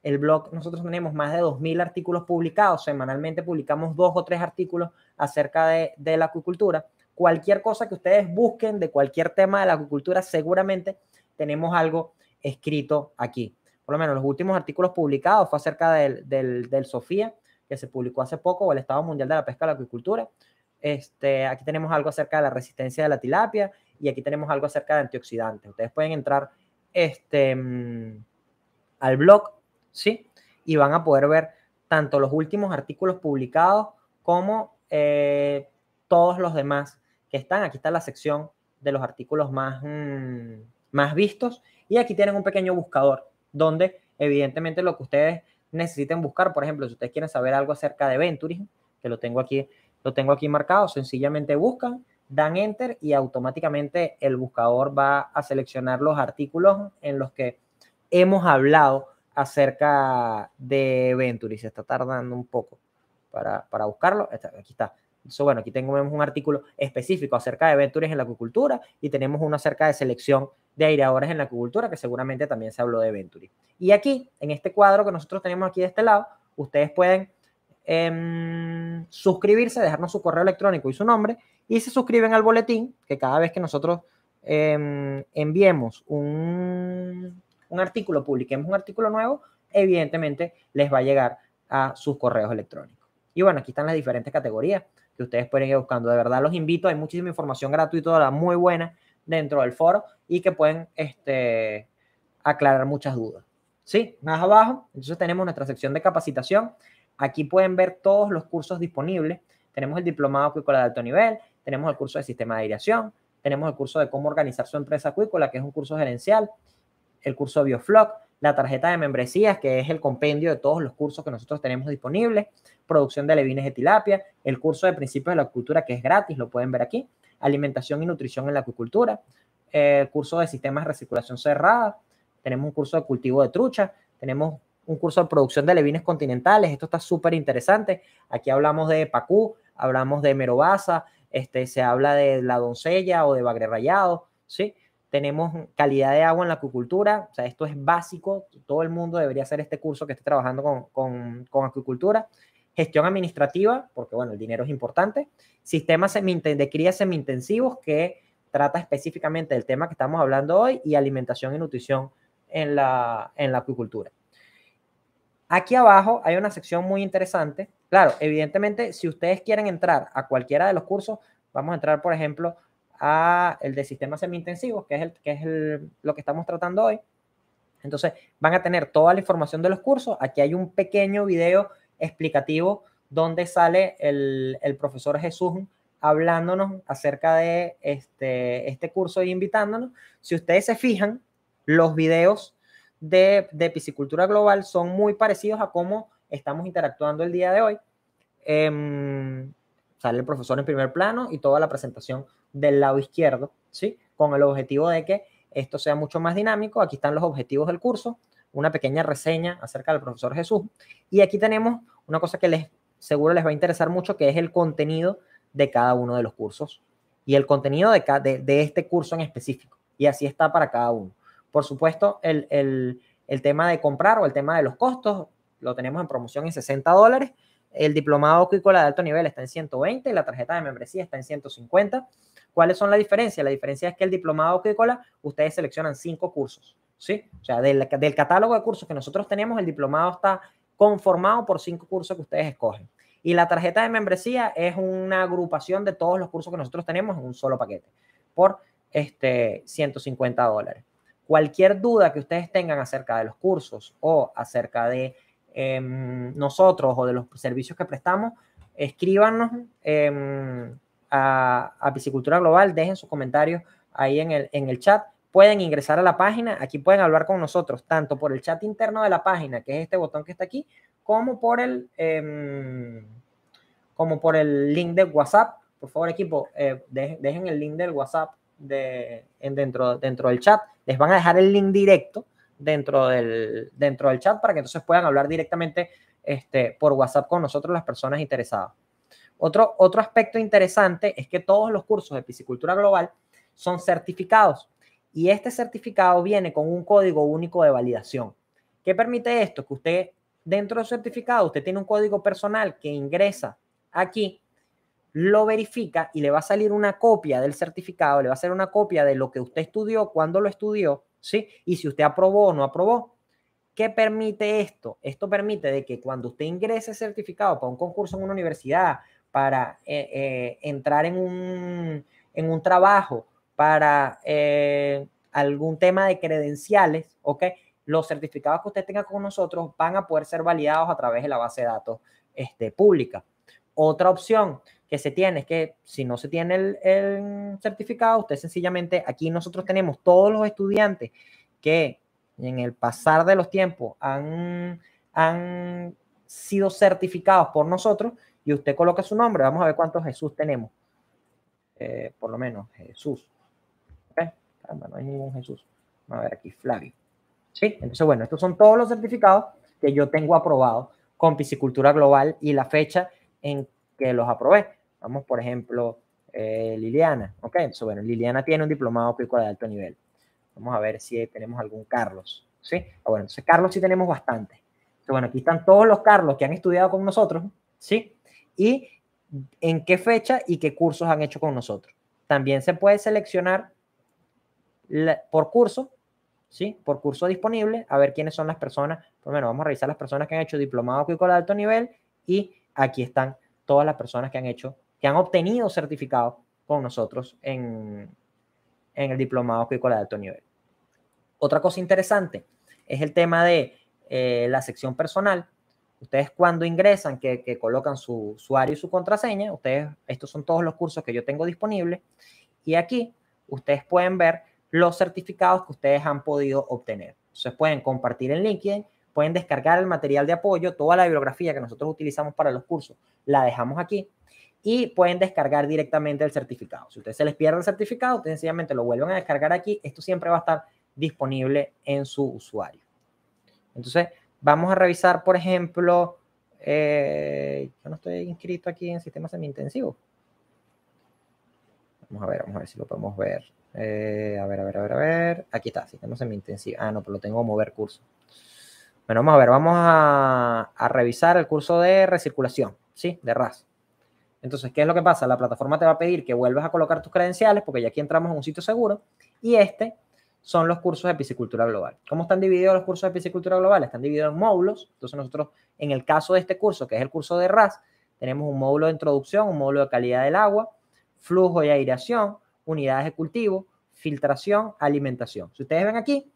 El blog, nosotros tenemos más de 2.000 artículos publicados. Semanalmente publicamos dos o tres artículos acerca de, de la acuicultura cualquier cosa que ustedes busquen de cualquier tema de la acuicultura, seguramente tenemos algo escrito aquí. Por lo menos los últimos artículos publicados fue acerca del, del, Sofía, que se publicó hace poco, o el Estado Mundial de la Pesca y la Acuicultura. Este, aquí tenemos algo acerca de la resistencia de la tilapia y aquí tenemos algo acerca de antioxidantes. Ustedes pueden entrar este, mm, al blog, ¿sí? Y van a poder ver tanto los últimos artículos publicados como eh, todos los demás están. Aquí está la sección de los artículos más, mm, más vistos y aquí tienen un pequeño buscador donde evidentemente lo que ustedes necesiten buscar, por ejemplo, si ustedes quieren saber algo acerca de Venturism, que lo tengo aquí, lo tengo aquí marcado, sencillamente buscan, dan enter y automáticamente el buscador va a seleccionar los artículos en los que hemos hablado acerca de Venturism Se está tardando un poco para, para buscarlo. Aquí está. Eso, bueno, aquí tenemos un artículo específico acerca de Ventures en la acuicultura y tenemos uno acerca de selección de aireadores en la acuicultura, que seguramente también se habló de Venturi. Y aquí, en este cuadro que nosotros tenemos aquí de este lado, ustedes pueden em, suscribirse, dejarnos su correo electrónico y su nombre, y se suscriben al boletín, que cada vez que nosotros em, enviemos un, un artículo, publiquemos un artículo nuevo, evidentemente les va a llegar a sus correos electrónicos. Y bueno, aquí están las diferentes categorías que ustedes pueden ir buscando. De verdad los invito, hay muchísima información gratuita, muy buena dentro del foro y que pueden este, aclarar muchas dudas. ¿Sí? Más abajo, entonces tenemos nuestra sección de capacitación. Aquí pueden ver todos los cursos disponibles. Tenemos el diplomado acuícola de alto nivel, tenemos el curso de sistema de aireación, tenemos el curso de cómo organizar su empresa acuícola, que es un curso gerencial, el curso Bioflock, la tarjeta de membresías, que es el compendio de todos los cursos que nosotros tenemos disponibles, producción de levines de tilapia, el curso de principios de la acuicultura que es gratis, lo pueden ver aquí, alimentación y nutrición en la acuicultura, eh, curso de sistemas de recirculación cerrada, tenemos un curso de cultivo de trucha, tenemos un curso de producción de levines continentales, esto está súper interesante, aquí hablamos de pacú, hablamos de merobasa, este, se habla de la doncella o de bagre rayado, ¿sí? Tenemos calidad de agua en la acuicultura, o sea, esto es básico, todo el mundo debería hacer este curso que esté trabajando con, con, acuicultura. Gestión administrativa, porque bueno, el dinero es importante. Sistemas de cría semi-intensivos que trata específicamente del tema que estamos hablando hoy y alimentación y nutrición en la, en la acuicultura. Aquí abajo hay una sección muy interesante. Claro, evidentemente, si ustedes quieren entrar a cualquiera de los cursos, vamos a entrar, por ejemplo, a el de sistemas semi que es, el, que es lo que estamos tratando hoy. Entonces, van a tener toda la información de los cursos. Aquí hay un pequeño video explicativo donde sale el, el profesor Jesús hablándonos acerca de este, este curso y invitándonos. Si ustedes se fijan, los videos de, de piscicultura global son muy parecidos a cómo estamos interactuando el día de hoy. Eh, Sale el profesor en primer plano y toda la presentación del lado izquierdo, ¿sí? Con el objetivo de que esto sea mucho más dinámico. Aquí están los objetivos del curso, una pequeña reseña acerca del profesor Jesús. Y aquí tenemos una cosa que les seguro les va a interesar mucho, que es el contenido de cada uno de los cursos y el contenido de, de, este curso en específico. Y así está para cada uno. Por supuesto, el, el tema de comprar o el tema de los costos lo tenemos en promoción en 60 dólares el diplomado acuícola de alto nivel está en 120 y la tarjeta de membresía está en 150. ¿Cuáles son las diferencias? La diferencia es que el diplomado acuícola, ustedes seleccionan cinco cursos, ¿sí? O sea, del, del catálogo de cursos que nosotros tenemos, el diplomado está conformado por cinco cursos que ustedes escogen. Y la tarjeta de membresía es una agrupación de todos los cursos que nosotros tenemos en un solo paquete por este, 150 dólares. Cualquier duda que ustedes tengan acerca de los cursos o acerca de Em, nosotros o de los servicios que prestamos, escríbanos em, a, a, Piscicultura Global, dejen sus comentarios ahí en el, en el chat. Pueden ingresar a la página, aquí pueden hablar con nosotros, tanto por el chat interno de la página, que es este botón que está aquí, como por el, em, como por el link de WhatsApp. Por favor, equipo, eh, dejen, el link del WhatsApp de, dentro, dentro del chat. Les van a dejar el link directo dentro del, dentro del chat para que entonces puedan hablar directamente este, por WhatsApp con nosotros las personas interesadas. Otro, otro aspecto interesante es que todos los cursos de piscicultura global son certificados y este certificado viene con un código único de validación. ¿Qué permite esto? Que usted, dentro del certificado, usted tiene un código personal que ingresa aquí, lo verifica y le va a salir una copia del certificado, le va a hacer una copia de lo que usted estudió, cuando lo estudió, ¿sí? Y si usted aprobó o no aprobó. ¿Qué permite esto? Esto permite de que cuando usted ingrese certificado para un concurso en una universidad, para eh, eh, entrar en un, trabajo, para eh, algún tema de credenciales, ¿ok? Los certificados que usted tenga con nosotros van a poder ser validados a través de la base de datos este, pública. Otra opción, que se tiene es que si no se tiene el, certificado, usted sencillamente, aquí nosotros tenemos todos los estudiantes que en el pasar de los tiempos han, han sido certificados por nosotros y usted coloca su nombre. Vamos a ver cuántos Jesús tenemos. Eh, por lo menos Jesús. Ah, no hay ningún Jesús. Vamos a ver aquí, Flavio. ¿Sí? Entonces, bueno, estos son todos los certificados que yo tengo aprobados con Piscicultura Global y la fecha en que los aprobé. Vamos, por ejemplo, eh, Liliana. Ok, entonces, bueno, Liliana tiene un diplomado pico de alto nivel. Vamos a ver si tenemos algún Carlos. ¿Sí? Ah, bueno, entonces Carlos sí tenemos bastante. Entonces, bueno, aquí están todos los Carlos que han estudiado con nosotros, ¿sí? Y en qué fecha y qué cursos han hecho con nosotros. También se puede seleccionar por curso, ¿sí? Por curso disponible, a ver quiénes son las personas. Pues, bueno, vamos a revisar las personas que han hecho diplomado pico de alto nivel y aquí están todas las personas que han hecho han obtenido certificados con nosotros en, el diplomado acuícola de alto nivel. Otra cosa interesante es el tema de eh, la sección personal. Ustedes cuando ingresan, que, colocan su usuario y su contraseña, ustedes, estos son todos los cursos que yo tengo disponibles. Y aquí ustedes pueden ver los certificados que ustedes han podido obtener. Ustedes pueden compartir en LinkedIn, pueden descargar el material de apoyo, toda la bibliografía que nosotros utilizamos para los cursos, la dejamos aquí y pueden descargar directamente el certificado. Si ustedes se les pierde el certificado, ustedes sencillamente lo vuelven a descargar aquí. Esto siempre va a estar disponible en su usuario. Entonces, vamos a revisar, por ejemplo, eh, yo no estoy inscrito aquí en sistema semi-intensivo. Vamos a ver, vamos a ver si lo podemos ver. Eh, a ver, a ver, a ver, a ver. Aquí está, sistema semi-intensivo. Ah, no, pero lo tengo mover curso. Bueno, vamos a ver, vamos a, a revisar el curso de recirculación, ¿sí? De RAS. Entonces, ¿qué es lo que pasa? La plataforma te va a pedir que vuelvas a colocar tus credenciales, porque ya aquí entramos en un sitio seguro, y este son los cursos de piscicultura global. ¿Cómo están divididos los cursos de piscicultura global? Están divididos en módulos. Entonces, nosotros, en el caso de este curso, que es el curso de RAS, tenemos un módulo de introducción, un módulo de calidad del agua, flujo y aireación, unidades de cultivo, filtración, alimentación. Si ustedes ven aquí,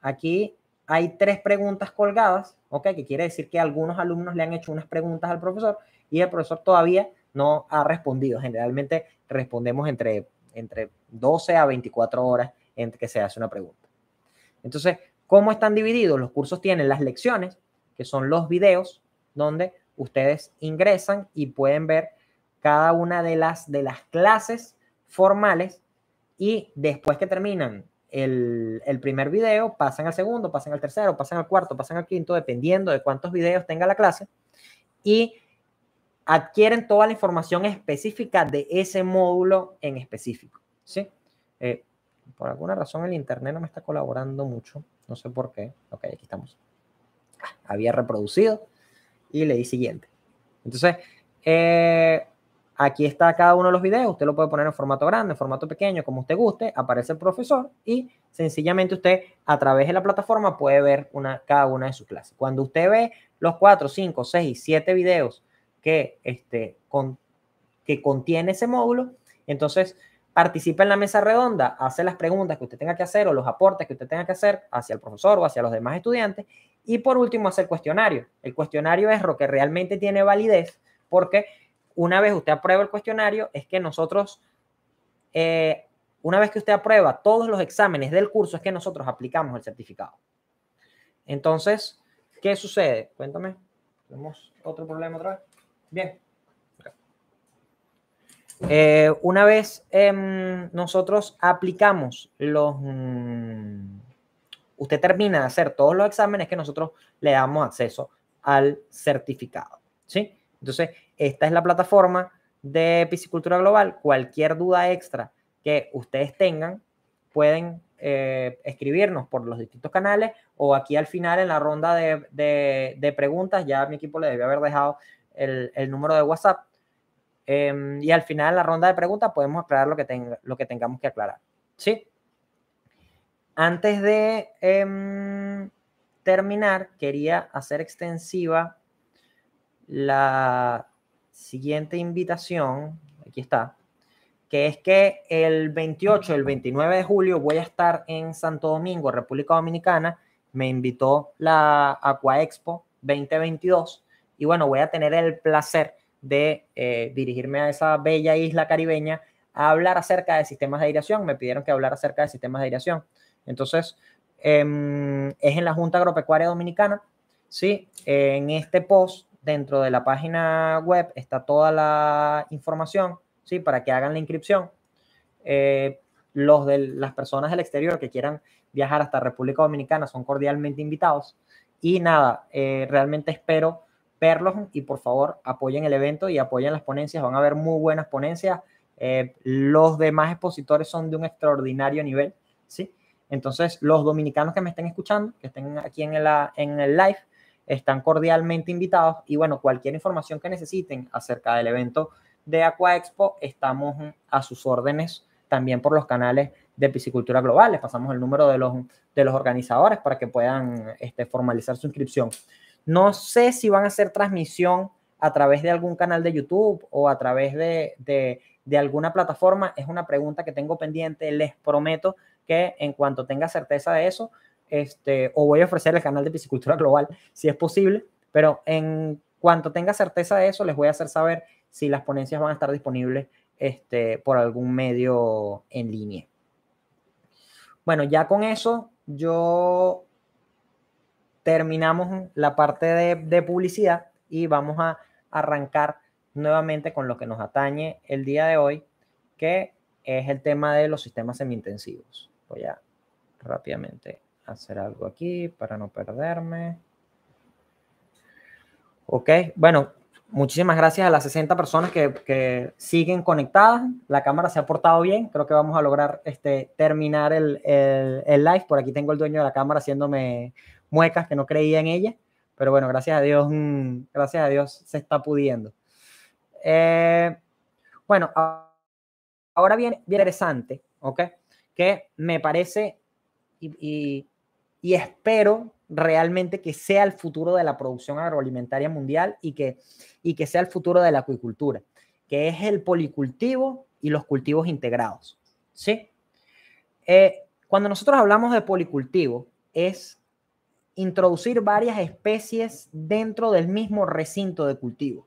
aquí hay tres preguntas colgadas, ¿ok? Que quiere decir que algunos alumnos le han hecho unas preguntas al profesor y el profesor todavía no ha respondido. Generalmente respondemos entre, entre 12 a 24 horas entre que se hace una pregunta. Entonces, ¿cómo están divididos? Los cursos tienen las lecciones, que son los videos, donde ustedes ingresan y pueden ver cada una de las, de las clases formales y después que terminan el, el, primer video, pasan al segundo, pasan al tercero, pasan al cuarto, pasan al quinto, dependiendo de cuántos videos tenga la clase. Y adquieren toda la información específica de ese módulo en específico. ¿sí? Eh, por alguna razón el internet no me está colaborando mucho, no sé por qué. Ok, aquí estamos. Ah, había reproducido y le di siguiente. Entonces, eh, aquí está cada uno de los videos. Usted lo puede poner en formato grande, en formato pequeño, como usted guste. Aparece el profesor y sencillamente usted a través de la plataforma puede ver una, cada una de sus clases. Cuando usted ve los 4, 5, 6 y 7 videos que, este, con, que contiene ese módulo. Entonces, participa en la mesa redonda, hace las preguntas que usted tenga que hacer o los aportes que usted tenga que hacer hacia el profesor o hacia los demás estudiantes. Y por último, hace cuestionario. El cuestionario es lo que realmente tiene validez porque una vez usted aprueba el cuestionario, es que nosotros, eh, una vez que usted aprueba todos los exámenes del curso, es que nosotros aplicamos el certificado. Entonces, ¿qué sucede? Cuéntame, tenemos otro problema otra vez. Bien. Eh, una vez em, nosotros aplicamos los... Mm, usted termina de hacer todos los exámenes que nosotros le damos acceso al certificado. ¿sí? Entonces, esta es la plataforma de piscicultura global. Cualquier duda extra que ustedes tengan, pueden eh, escribirnos por los distintos canales o aquí al final en la ronda de, preguntas, ya mi equipo le debió haber dejado el, número de WhatsApp. Em, y al final la ronda de preguntas podemos aclarar lo que, tenga, lo que tengamos que aclarar. ¿Sí? Antes de em, terminar, quería hacer extensiva la siguiente invitación. Aquí está que es que el 28, el 29 de julio voy a estar en Santo Domingo, República Dominicana. Me invitó la Aqua Expo 2022 y bueno, voy a tener el placer de eh, dirigirme a esa bella isla caribeña a hablar acerca de sistemas de aireación. Me pidieron que hablar acerca de sistemas de aireación. Entonces, em, es en la Junta Agropecuaria Dominicana. Sí, en este post, dentro de la página web, está toda la información, sí, para que hagan la inscripción. Eh, los de las personas del exterior que quieran viajar hasta República Dominicana son cordialmente invitados. Y nada, eh, realmente espero verlos y por favor apoyen el evento y apoyen las ponencias. Van a haber muy buenas ponencias. Eh, los demás expositores son de un extraordinario nivel, ¿sí? Entonces, los dominicanos que me estén escuchando, que estén aquí en, la, en el live, están cordialmente invitados. Y bueno, cualquier información que necesiten acerca del evento de Aqua Expo, estamos a sus órdenes también por los canales de piscicultura global. Les pasamos el número de los, de los organizadores para que puedan este, formalizar su inscripción. No sé si van a hacer transmisión a través de algún canal de YouTube o a través de, alguna plataforma. Es una pregunta que tengo pendiente. Les prometo que en cuanto tenga certeza de eso, este, o voy a ofrecer el canal de Piscicultura Global, si es posible, pero en cuanto tenga certeza de eso, les voy a hacer saber si las ponencias van a estar disponibles este, por algún medio en línea. Bueno, ya con eso, yo terminamos la parte de, publicidad y vamos a arrancar nuevamente con lo que nos atañe el día de hoy, que es el tema de los sistemas semiintensivos. Voy a rápidamente hacer algo aquí para no perderme. Ok, bueno, muchísimas gracias a las 60 personas que, que, siguen conectadas. La cámara se ha portado bien. Creo que vamos a lograr este, terminar el, el, el live. Por aquí tengo el dueño de la cámara haciéndome muecas que no creía en ella, pero bueno, gracias a Dios, mm, gracias a Dios se está pudiendo. Eh, bueno, ahora viene, bien interesante, ¿ok? Que me parece y, espero realmente que sea el futuro de la producción agroalimentaria mundial y que, y que sea el futuro de la acuicultura, que es el policultivo y los cultivos integrados. ¿sí? Eh, cuando nosotros hablamos de policultivo, es introducir varias especies dentro del mismo recinto de cultivo.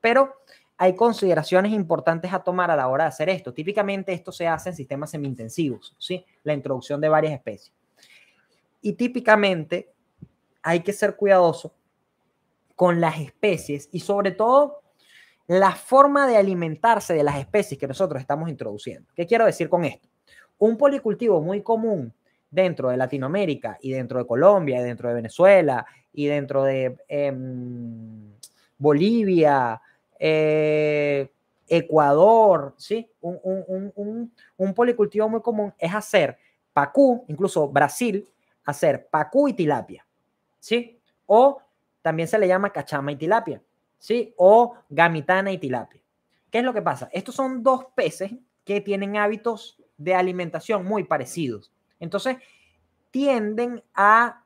Pero hay consideraciones importantes a tomar a la hora de hacer esto. Típicamente esto se hace en sistemas semi-intensivos, ¿sí? la introducción de varias especies. Y típicamente hay que ser cuidadoso con las especies y sobre todo la forma de alimentarse de las especies que nosotros estamos introduciendo. ¿Qué quiero decir con esto? Un policultivo muy común dentro de Latinoamérica y dentro de Colombia y dentro de Venezuela y dentro de em, Bolivia, eh, Ecuador, ¿sí? Un, un, policultivo muy común es hacer pacú, incluso Brasil, hacer pacú y tilapia, ¿sí? O también se le llama cachama y tilapia, ¿sí? O gamitana y tilapia. ¿Qué es lo que pasa? Estos son dos peces que tienen hábitos de alimentación muy parecidos. Entonces, tienden a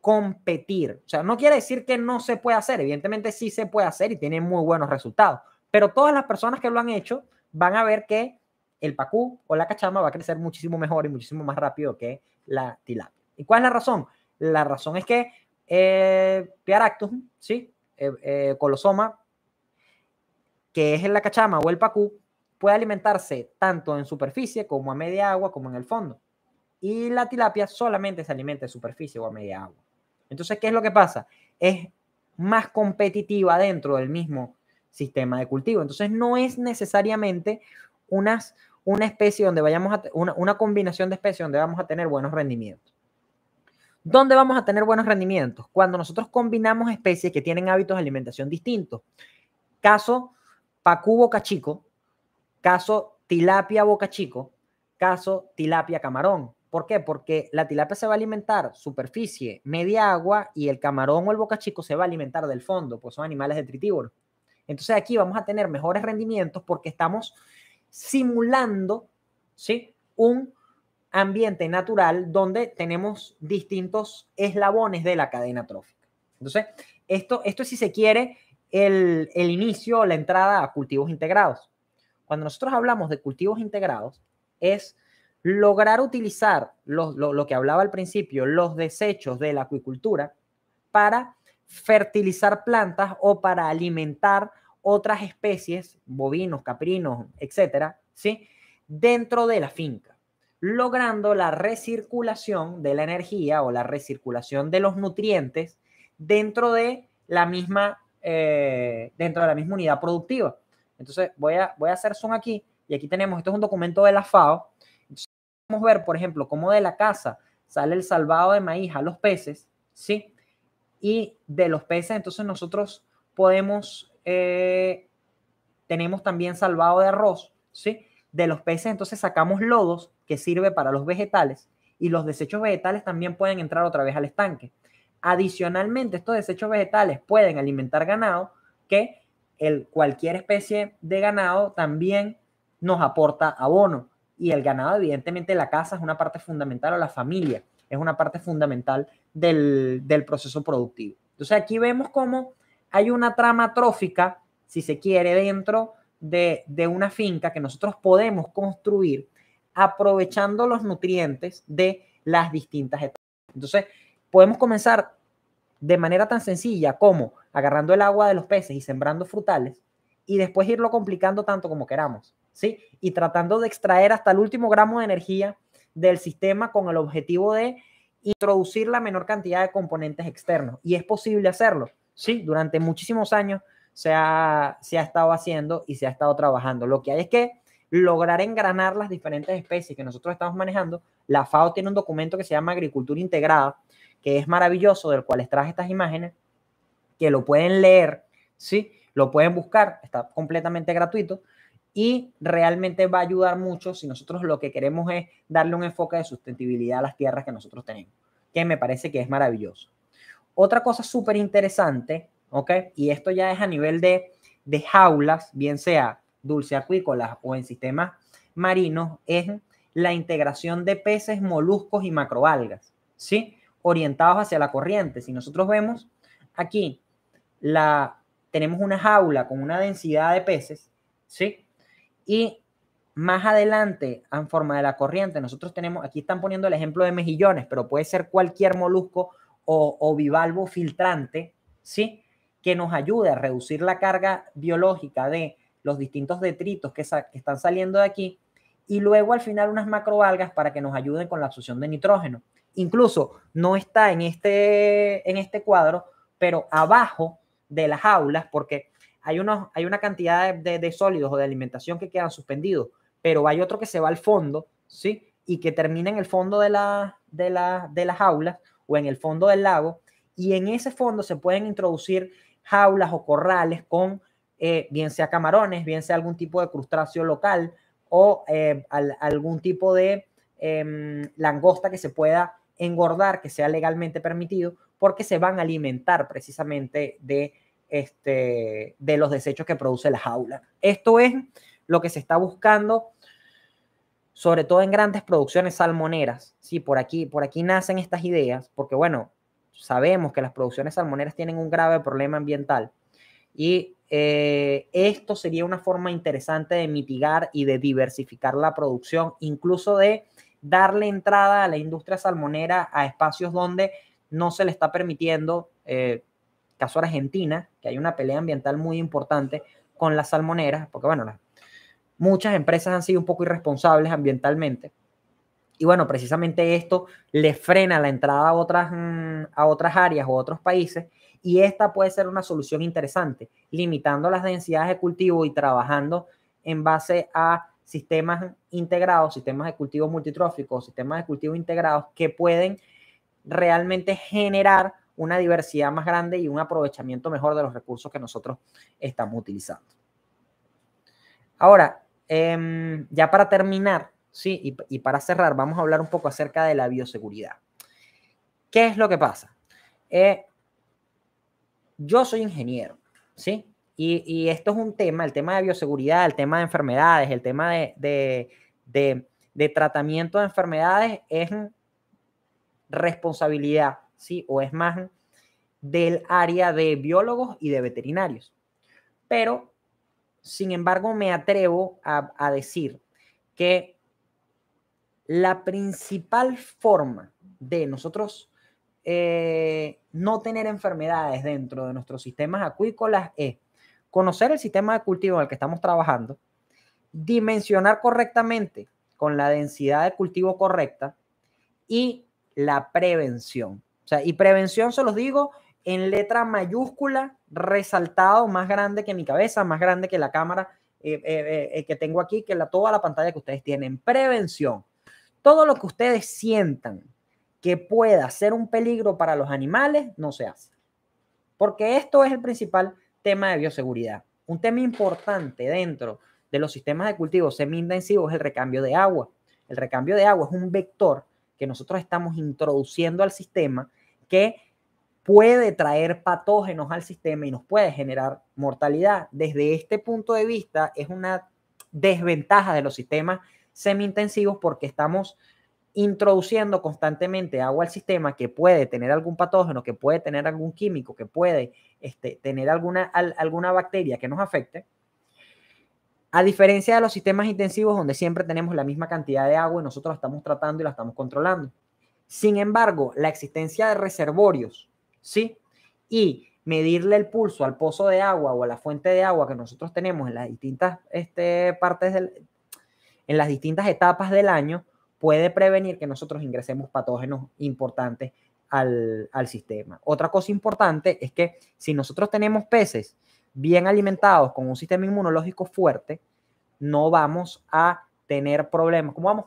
competir. O sea, no quiere decir que no se puede hacer, evidentemente sí se puede hacer y tiene muy buenos resultados, pero todas las personas que lo han hecho van a ver que el pacú o la cachama va a crecer muchísimo mejor y muchísimo más rápido que la tilapia. ¿Y cuál es la razón? La razón es que eh, Piaractus, ¿sí? Eh, eh, colosoma, que es la cachama o el pacú, puede alimentarse tanto en superficie como a media agua como en el fondo y la tilapia solamente se alimenta de superficie o a media agua. Entonces, ¿qué es lo que pasa? Es más competitiva dentro del mismo sistema de cultivo. Entonces, no es necesariamente una especie donde vayamos a una, una combinación de especies donde vamos a tener buenos rendimientos. ¿Dónde vamos a tener buenos rendimientos? Cuando nosotros combinamos especies que tienen hábitos de alimentación distintos. Caso Pacú Boca Chico, caso Tilapia Boca Chico, caso Tilapia Camarón, ¿Por qué? Porque la tilapia se va a alimentar superficie, media agua y el camarón o el bocachico se va a alimentar del fondo, pues son animales detritívoros. Entonces aquí vamos a tener mejores rendimientos porque estamos simulando ¿sí? un ambiente natural donde tenemos distintos eslabones de la cadena trófica. Entonces, esto, esto es si se quiere el, el inicio, la entrada a cultivos integrados. Cuando nosotros hablamos de cultivos integrados, es lograr utilizar lo, que hablaba al principio, los desechos de la acuicultura para fertilizar plantas o para alimentar otras especies, bovinos, caprinos, etcétera, ¿sí? dentro de la finca, logrando la recirculación de la energía o la recirculación de los nutrientes dentro de la misma, eh, dentro de la misma unidad productiva. Entonces voy a, voy a hacer zoom aquí y aquí tenemos, esto es un documento de la FAO ver, por ejemplo, cómo de la casa sale el salvado de maíz a los peces, ¿sí? Y de los peces, entonces nosotros podemos, eh, tenemos también salvado de arroz, ¿sí? De los peces, entonces sacamos lodos que sirve para los vegetales y los desechos vegetales también pueden entrar otra vez al estanque. Adicionalmente, estos desechos vegetales pueden alimentar ganado que el, cualquier especie de ganado también nos aporta abono y el ganado, evidentemente, la casa es una parte fundamental o la familia es una parte fundamental del, proceso productivo. Entonces aquí vemos cómo hay una trama trófica, si se quiere, dentro de, de una finca que nosotros podemos construir aprovechando los nutrientes de las distintas etapas. Entonces, podemos comenzar de manera tan sencilla como agarrando el agua de los peces y sembrando frutales y después irlo complicando tanto como queramos. Y tratando de extraer hasta el último gramo de energía del sistema con el objetivo de introducir la menor cantidad de componentes externos. Y es posible hacerlo, ¿sí? Durante muchísimos años se ha, estado haciendo y se ha estado trabajando. Lo que hay es que lograr engranar las diferentes especies que nosotros estamos manejando. La FAO tiene un documento que se llama Agricultura Integrada, que es maravilloso, del cual les traje estas imágenes, que lo pueden leer, ¿sí? Lo pueden buscar, está completamente gratuito y realmente va a ayudar mucho si nosotros lo que queremos es darle un enfoque de sustentabilidad a las tierras que nosotros tenemos, que me parece que es maravilloso. Otra cosa súper interesante, ¿ok? Y esto ya es a nivel de, jaulas, bien sea Dulce acuícolas o en sistemas marinos, es la integración de peces, moluscos y macroalgas, ¿sí? Orientados hacia la corriente. Si nosotros vemos aquí, la, tenemos una jaula con una densidad de peces, ¿sí? Y más adelante, en forma de la corriente, nosotros tenemos, aquí están poniendo el ejemplo de mejillones, pero puede ser cualquier molusco o, bivalvo filtrante, ¿sí? Que nos ayude a reducir la carga biológica de los distintos detritos que, están saliendo de aquí y luego al final unas macroalgas para que nos ayuden con la absorción de nitrógeno. Incluso no está en este, en este cuadro, pero abajo de las aulas, porque hay, hay una cantidad de, sólidos o de alimentación que quedan suspendidos, pero hay otro que se va al fondo, ¿sí? Y que termina en el fondo de, la, de, la, de las jaulas o en el fondo del lago, y en ese fondo se pueden introducir jaulas o corrales con, eh, bien sea camarones, bien sea algún tipo de crustáceo local o eh, algún tipo de em, langosta que se pueda engordar, que sea legalmente permitido, porque se van a alimentar precisamente de este, de los desechos que produce la jaula. Esto es lo que se está buscando, sobre todo en grandes producciones salmoneras. Sí, por aquí, por aquí nacen estas ideas, porque bueno, sabemos que las producciones salmoneras tienen un grave problema ambiental y eh, esto sería una forma interesante de mitigar y de diversificar la producción, incluso de darle entrada a la industria salmonera a espacios donde no se le está permitiendo eh, caso Argentina, que hay una pelea ambiental muy importante con las salmoneras, porque bueno, muchas empresas han sido un poco irresponsables ambientalmente. Y bueno, precisamente esto le frena la entrada a otras, mm, a otras áreas o otros países y esta puede ser una solución interesante, limitando las densidades de cultivo y trabajando en base a sistemas integrados, sistemas de cultivo multitróficos, sistemas de cultivo integrados que pueden realmente generar una diversidad más grande y un aprovechamiento mejor de los recursos que nosotros estamos utilizando. Ahora, em, ya para terminar, ¿sí? Y, para cerrar, vamos a hablar un poco acerca de la bioseguridad. ¿Qué es lo que pasa? Eh, yo soy ingeniero, ¿sí? Y, esto es un tema, el tema de bioseguridad, el tema de enfermedades, el tema de, de tratamiento de enfermedades es responsabilidad o es más del área de biólogos y de veterinarios. Pero, sin embargo, me atrevo a, decir que la principal forma de nosotros eh, no tener enfermedades dentro de nuestros sistemas acuícolas es conocer el sistema de cultivo en el que estamos trabajando, dimensionar correctamente con la densidad de cultivo correcta y la prevención. O sea, y prevención se los digo en letra mayúscula, resaltado, más grande que mi cabeza, más grande que la cámara eh, eh, eh, que tengo aquí, que la, toda la pantalla que ustedes tienen. Prevención. Todo lo que ustedes sientan que pueda ser un peligro para los animales, no se hace. Porque esto es el principal tema de bioseguridad. Un tema importante dentro de los sistemas de cultivo semi es el recambio de agua. El recambio de agua es un vector que nosotros estamos introduciendo al sistema que puede traer patógenos al sistema y nos puede generar mortalidad. Desde este punto de vista, es una desventaja de los sistemas semi-intensivos porque estamos introduciendo constantemente agua al sistema que puede tener algún patógeno, que puede tener algún químico, que puede este, tener alguna, alguna bacteria que nos afecte a diferencia de los sistemas intensivos donde siempre tenemos la misma cantidad de agua y nosotros la estamos tratando y la estamos controlando. Sin embargo, la existencia de reservorios, ¿sí? Y medirle el pulso al pozo de agua o a la fuente de agua que nosotros tenemos en las distintas este, partes del, en las distintas etapas del año puede prevenir que nosotros ingresemos patógenos importantes al, al, sistema. Otra cosa importante es que si nosotros tenemos peces bien alimentados, con un sistema inmunológico fuerte, no vamos a tener problemas. ¿Cómo vamos?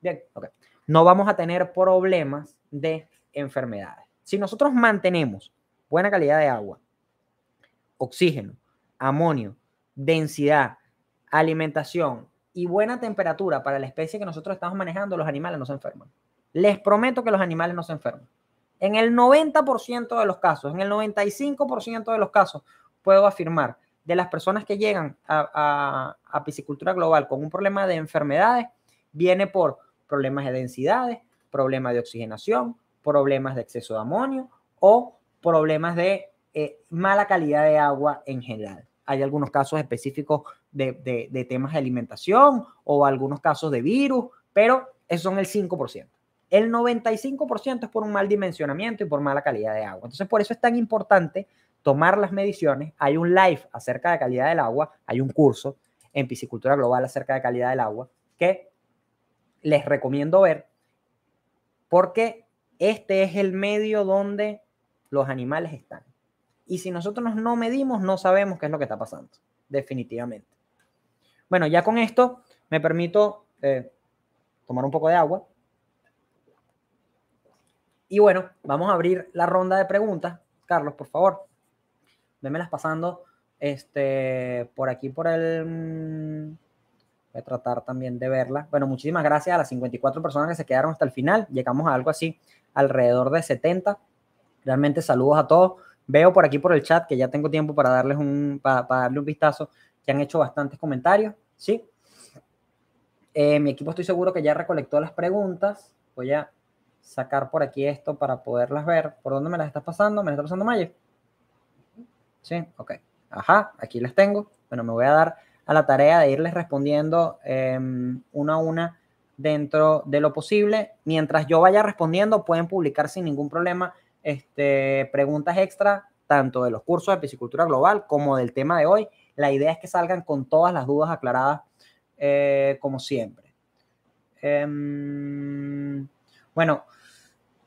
Bien, ok. No vamos a tener problemas de enfermedades. Si nosotros mantenemos buena calidad de agua, oxígeno, amonio, densidad, alimentación y buena temperatura para la especie que nosotros estamos manejando, los animales no se enferman. Les prometo que los animales no se enferman. En el 90% de los casos, en el 95% de los casos, puedo afirmar, de las personas que llegan a, piscicultura global con un problema de enfermedades, viene por problemas de densidades, problemas de oxigenación, problemas de exceso de amonio o problemas de eh, mala calidad de agua en general. Hay algunos casos específicos de, de, temas de alimentación o algunos casos de virus, pero esos son el 5%. El 95% es por un mal dimensionamiento y por mala calidad de agua. Entonces, por eso es tan importante tomar las mediciones. Hay un live acerca de calidad del agua, hay un curso en piscicultura global acerca de calidad del agua que les recomiendo ver porque este es el medio donde los animales están. Y si nosotros no medimos, no sabemos qué es lo que está pasando, definitivamente. Bueno, ya con esto me permito eh, tomar un poco de agua. Y bueno, vamos a abrir la ronda de preguntas. Carlos, por favor las pasando. Este, por aquí, por el. Mm, voy a tratar también de verla. Bueno, muchísimas gracias a las 54 personas que se quedaron hasta el final. Llegamos a algo así, alrededor de 70. Realmente saludos a todos. Veo por aquí por el chat que ya tengo tiempo para darles un, para, darle un vistazo, que han hecho bastantes comentarios. Sí. Eh, mi equipo estoy seguro que ya recolectó las preguntas. Voy a sacar por aquí esto para poderlas ver. ¿Por dónde me las estás pasando? ¿Me las estás pasando Mayer? ¿Sí? Ok. Ajá, aquí las tengo. Bueno, me voy a dar a la tarea de irles respondiendo em, una a una dentro de lo posible. Mientras yo vaya respondiendo, pueden publicar sin ningún problema este, preguntas extra, tanto de los cursos de piscicultura global como del tema de hoy. La idea es que salgan con todas las dudas aclaradas, eh, como siempre. Em, bueno,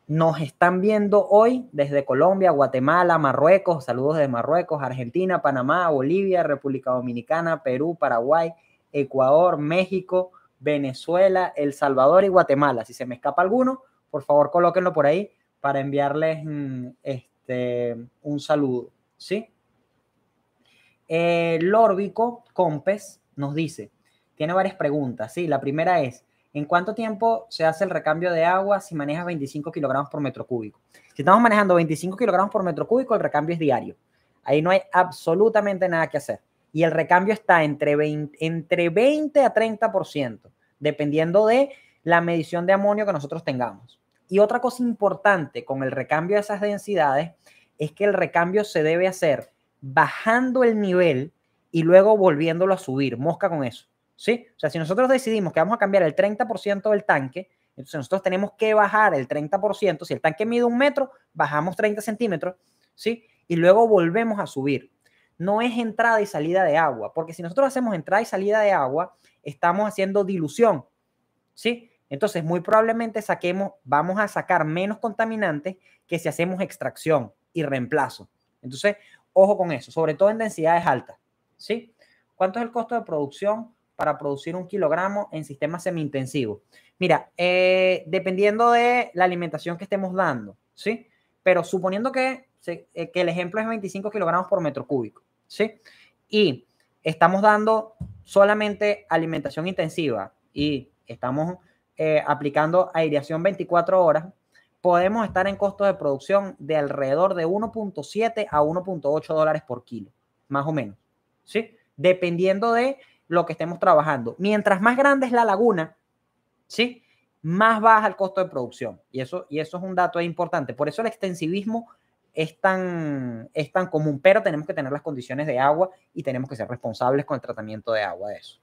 nos están viendo hoy desde Colombia, Guatemala, Marruecos, saludos de Marruecos, Argentina, Panamá, Bolivia, República Dominicana, Perú, Paraguay, Ecuador, México, Venezuela, El Salvador y Guatemala. Si se me escapa alguno, por favor colóquenlo por ahí para enviarles mm, este, un saludo. ¿sí? Eh, Lórbico Compes nos dice, tiene varias preguntas. ¿sí? La primera es, ¿En cuánto tiempo se hace el recambio de agua si manejas 25 kilogramos por metro cúbico? Si estamos manejando 25 kilogramos por metro cúbico, el recambio es diario. Ahí no hay absolutamente nada que hacer. Y el recambio está entre 20, entre 20 a 30%, dependiendo de la medición de amonio que nosotros tengamos. Y otra cosa importante con el recambio de esas densidades es que el recambio se debe hacer bajando el nivel y luego volviéndolo a subir. Mosca con eso. O sea, si nosotros decidimos que vamos a cambiar el 30% del tanque, entonces nosotros tenemos que bajar el 30%. Si el tanque mide un metro, bajamos 30 centímetros, ¿sí? Y luego volvemos a subir. No es entrada y salida de agua, porque si nosotros hacemos entrada y salida de agua, estamos haciendo dilución, ¿sí? Entonces, muy probablemente saquemos, vamos a sacar menos contaminantes que si hacemos extracción y reemplazo. Entonces, ojo con eso, sobre todo en densidades altas, ¿sí? ¿Cuánto es el costo de producción? para producir un kilogramo en sistema semi-intensivo. Mira, eh, dependiendo de la alimentación que estemos dando, ¿sí? Pero suponiendo que, eh, que el ejemplo es 25 kilogramos por metro cúbico, ¿sí? Y estamos dando solamente alimentación intensiva y estamos eh, aplicando aireación 24 horas, podemos estar en costos de producción de alrededor de 1.7 a 1.8 dólares por kilo, más o menos, ¿sí? Dependiendo de lo que estemos trabajando. Mientras más grande es la laguna, ¿sí? Más baja el costo de producción. Y eso, y eso es un dato importante. Por eso el extensivismo es tan, es tan común, pero tenemos que tener las condiciones de agua y tenemos que ser responsables con el tratamiento de agua de eso.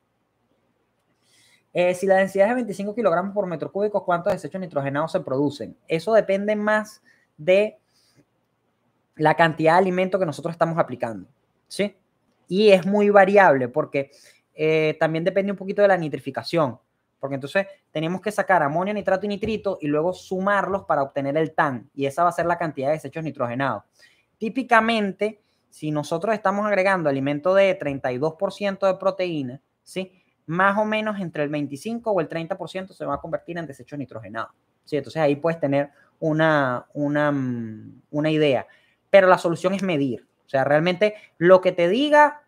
Eh, si la densidad es de 25 kilogramos por metro cúbico, ¿cuántos desechos nitrogenados se producen? Eso depende más de la cantidad de alimento que nosotros estamos aplicando, ¿sí? Y es muy variable porque eh, también depende un poquito de la nitrificación, porque entonces tenemos que sacar amonio, nitrato y nitrito y luego sumarlos para obtener el TAN, y esa va a ser la cantidad de desechos nitrogenados. Típicamente, si nosotros estamos agregando alimento de 32% de proteína, ¿sí? más o menos entre el 25 o el 30% se va a convertir en desechos nitrogenados. ¿sí? Entonces ahí puedes tener una, una, mm, una idea, pero la solución es medir. O sea, realmente lo que te diga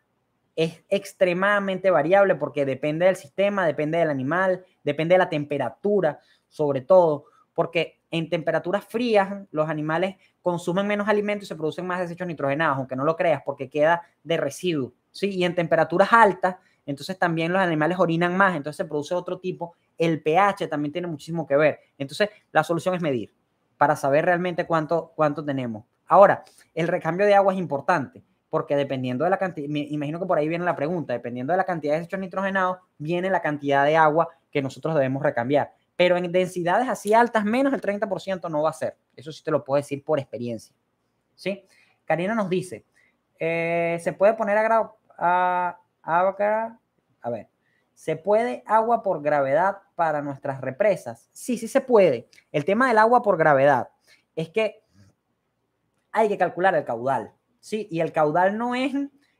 es extremadamente variable porque depende del sistema, depende del animal, depende de la temperatura, sobre todo, porque en temperaturas frías los animales consumen menos alimentos y se producen más desechos nitrogenados, aunque no lo creas, porque queda de residuo, ¿sí? Y en temperaturas altas, entonces también los animales orinan más, entonces se produce otro tipo, el pH también tiene muchísimo que ver. Entonces, la solución es medir para saber realmente cuánto, cuánto tenemos. Ahora, el recambio de agua es importante porque dependiendo de la cantidad, me imagino que por ahí viene la pregunta, dependiendo de la cantidad de desechos nitrogenados, viene la cantidad de agua que nosotros debemos recambiar. Pero en densidades así altas, menos el 30% no va a ser. Eso sí te lo puedo decir por experiencia. ¿Sí? Karina nos dice, eh, ¿se puede poner a ver, ¿Se puede agua por gravedad para nuestras represas? Sí, sí se puede. El tema del agua por gravedad es que hay que calcular el caudal. ¿sí? Y el caudal no es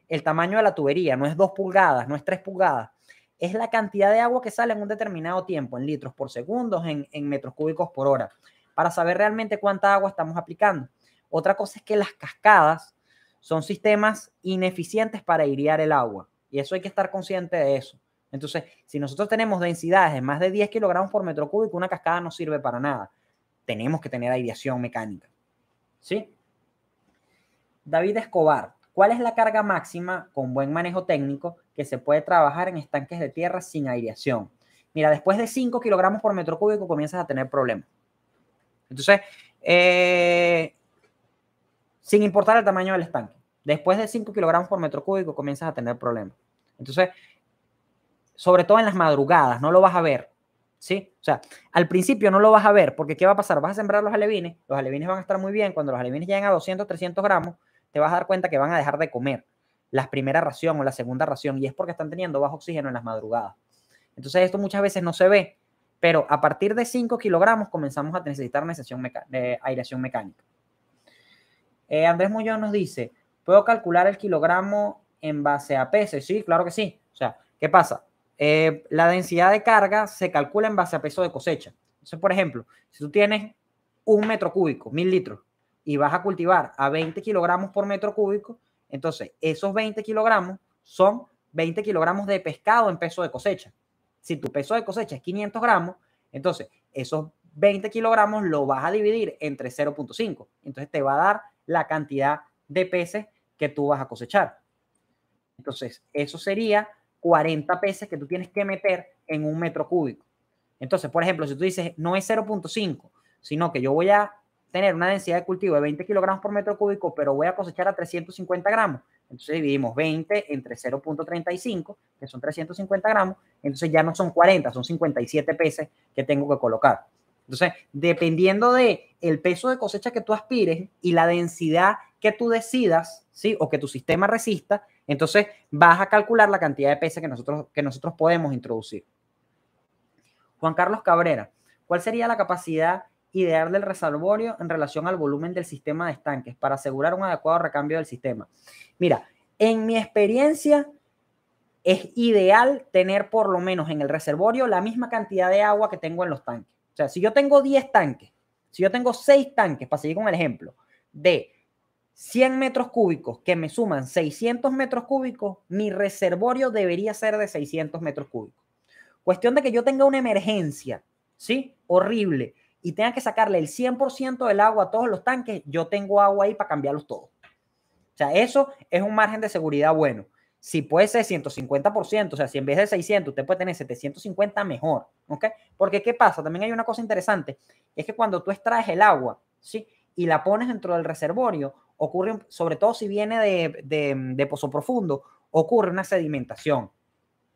el tamaño de la tubería, no es 2 pulgadas, no es 3 pulgadas, es la cantidad de agua que sale en un determinado tiempo, en litros por segundo, en, metros cúbicos por hora, para saber realmente cuánta agua estamos aplicando. Otra cosa es que las cascadas son sistemas ineficientes para iriar el agua, y eso hay que estar consciente de eso. Entonces, si nosotros tenemos densidades de más de 10 kilogramos por metro cúbico, una cascada no sirve para nada. Tenemos que tener aireación mecánica. ¿Sí? David Escobar, ¿cuál es la carga máxima con buen manejo técnico que se puede trabajar en estanques de tierra sin aireación? Mira, después de 5 kilogramos por metro cúbico comienzas a tener problemas. Entonces, eh, sin importar el tamaño del estanque, después de 5 kilogramos por metro cúbico comienzas a tener problemas. Entonces, sobre todo en las madrugadas, no lo vas a ver, ¿sí? O sea, al principio no lo vas a ver, porque ¿qué va a pasar? Vas a sembrar los alevines, los alevines van a estar muy bien, cuando los alevines lleguen a 200, 300 gramos, te vas a dar cuenta que van a dejar de comer la primera ración o la segunda ración y es porque están teniendo bajo oxígeno en las madrugadas. Entonces esto muchas veces no se ve, pero a partir de 5 kilogramos comenzamos a necesitar de eh, aireación mecánica. Eh, Andrés Muñoz nos dice, ¿puedo calcular el kilogramo en base a peso? Sí, claro que sí. O sea, ¿qué pasa? Eh, la densidad de carga se calcula en base a peso de cosecha. Entonces, por ejemplo, si tú tienes un metro cúbico, mil litros, y vas a cultivar a 20 kilogramos por metro cúbico, entonces esos 20 kilogramos son 20 kilogramos de pescado en peso de cosecha. Si tu peso de cosecha es 500 gramos, entonces esos 20 kilogramos lo vas a dividir entre 0.5. Entonces te va a dar la cantidad de peces que tú vas a cosechar. Entonces, eso sería 40 peces que tú tienes que meter en un metro cúbico. Entonces, por ejemplo, si tú dices, no es 0.5, sino que yo voy a tener una densidad de cultivo de 20 kilogramos por metro cúbico, pero voy a cosechar a 350 gramos. Entonces dividimos 20 entre 0.35, que son 350 gramos, entonces ya no son 40, son 57 peces que tengo que colocar. Entonces, dependiendo de el peso de cosecha que tú aspires y la densidad que tú decidas, ¿sí? O que tu sistema resista, entonces vas a calcular la cantidad de peces que nosotros, que nosotros podemos introducir. Juan Carlos Cabrera, ¿cuál sería la capacidad ideal del reservorio en relación al volumen del sistema de estanques para asegurar un adecuado recambio del sistema. Mira, en mi experiencia es ideal tener por lo menos en el reservorio la misma cantidad de agua que tengo en los tanques. O sea, si yo tengo 10 tanques, si yo tengo 6 tanques, para seguir con el ejemplo, de 100 metros cúbicos que me suman 600 metros cúbicos, mi reservorio debería ser de 600 metros cúbicos. Cuestión de que yo tenga una emergencia, ¿sí? Horrible, y tenga que sacarle el 100% del agua a todos los tanques, yo tengo agua ahí para cambiarlos todos. O sea, eso es un margen de seguridad bueno. Si puede ser 150%, o sea, si en vez de 600 usted puede tener 750, mejor. ¿Ok? Porque ¿qué pasa? También hay una cosa interesante, es que cuando tú extraes el agua, ¿sí? Y la pones dentro del reservorio, ocurre, sobre todo si viene de pozo profundo, ocurre una sedimentación,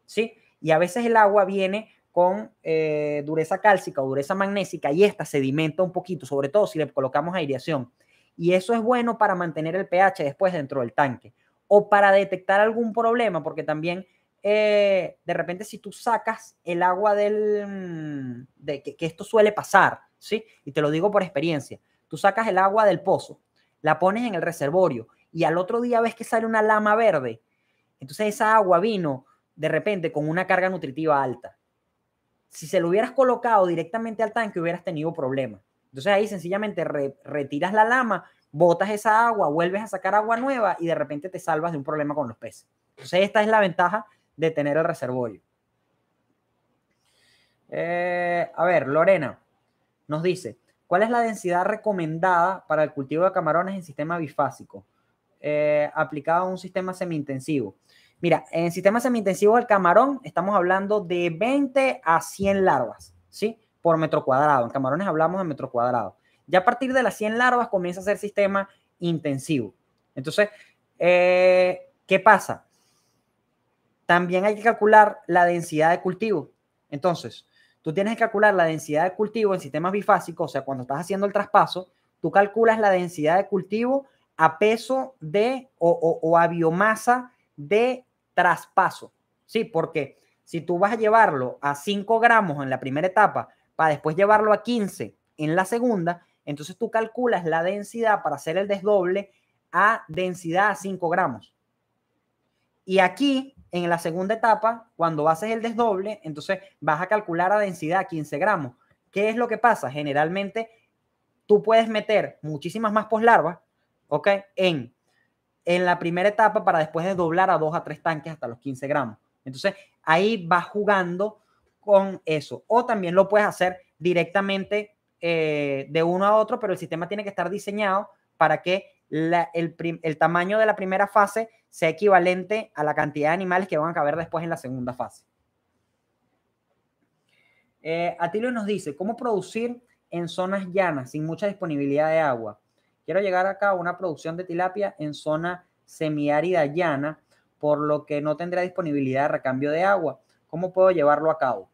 ¿sí? Y a veces el agua viene con eh, dureza cálcica o dureza magnésica y esta sedimenta un poquito, sobre todo si le colocamos aireación. Y eso es bueno para mantener el pH después dentro del tanque o para detectar algún problema, porque también eh, de repente si tú sacas el agua del... Mm, de, que, que esto suele pasar, ¿sí? Y te lo digo por experiencia. Tú sacas el agua del pozo, la pones en el reservorio y al otro día ves que sale una lama verde. Entonces esa agua vino de repente con una carga nutritiva alta si se lo hubieras colocado directamente al tanque hubieras tenido problemas. Entonces ahí sencillamente retiras la lama, botas esa agua, vuelves a sacar agua nueva y de repente te salvas de un problema con los peces. Entonces esta es la ventaja de tener el reservorio. Eh, a ver, Lorena nos dice, ¿cuál es la densidad recomendada para el cultivo de camarones en sistema bifásico eh, aplicado a un sistema semi-intensivo? Mira, en sistemas semi-intensivos del camarón estamos hablando de 20 a 100 larvas, ¿sí? Por metro cuadrado. En camarones hablamos de metro cuadrado. Ya a partir de las 100 larvas comienza a ser sistema intensivo. Entonces, eh, ¿qué pasa? También hay que calcular la densidad de cultivo. Entonces, tú tienes que calcular la densidad de cultivo en sistemas bifásicos, o sea, cuando estás haciendo el traspaso, tú calculas la densidad de cultivo a peso de o a biomasa de traspaso, ¿sí? Porque si tú vas a llevarlo a 5 gramos en la primera etapa para después llevarlo a 15 en la segunda, entonces tú calculas la densidad para hacer el desdoble a densidad a 5 gramos. Y aquí, en la segunda etapa, cuando haces el desdoble, entonces vas a calcular a densidad a 15 gramos. ¿Qué es lo que pasa? Generalmente tú puedes meter muchísimas más poslarvas, ¿ok? En en la primera etapa para después de doblar a dos a tres tanques hasta los 15 gramos. Entonces ahí vas jugando con eso. O también lo puedes hacer directamente eh, de uno a otro, pero el sistema tiene que estar diseñado para que el, tamaño de la primera fase sea equivalente a la cantidad de animales que van a caber después en la segunda fase. Eh, Atilio nos dice, ¿cómo producir en zonas llanas sin mucha disponibilidad de agua? Quiero llegar acá a una producción de tilapia en zona semiárida llana, por lo que no tendrá disponibilidad de recambio de agua. ¿Cómo puedo llevarlo a cabo?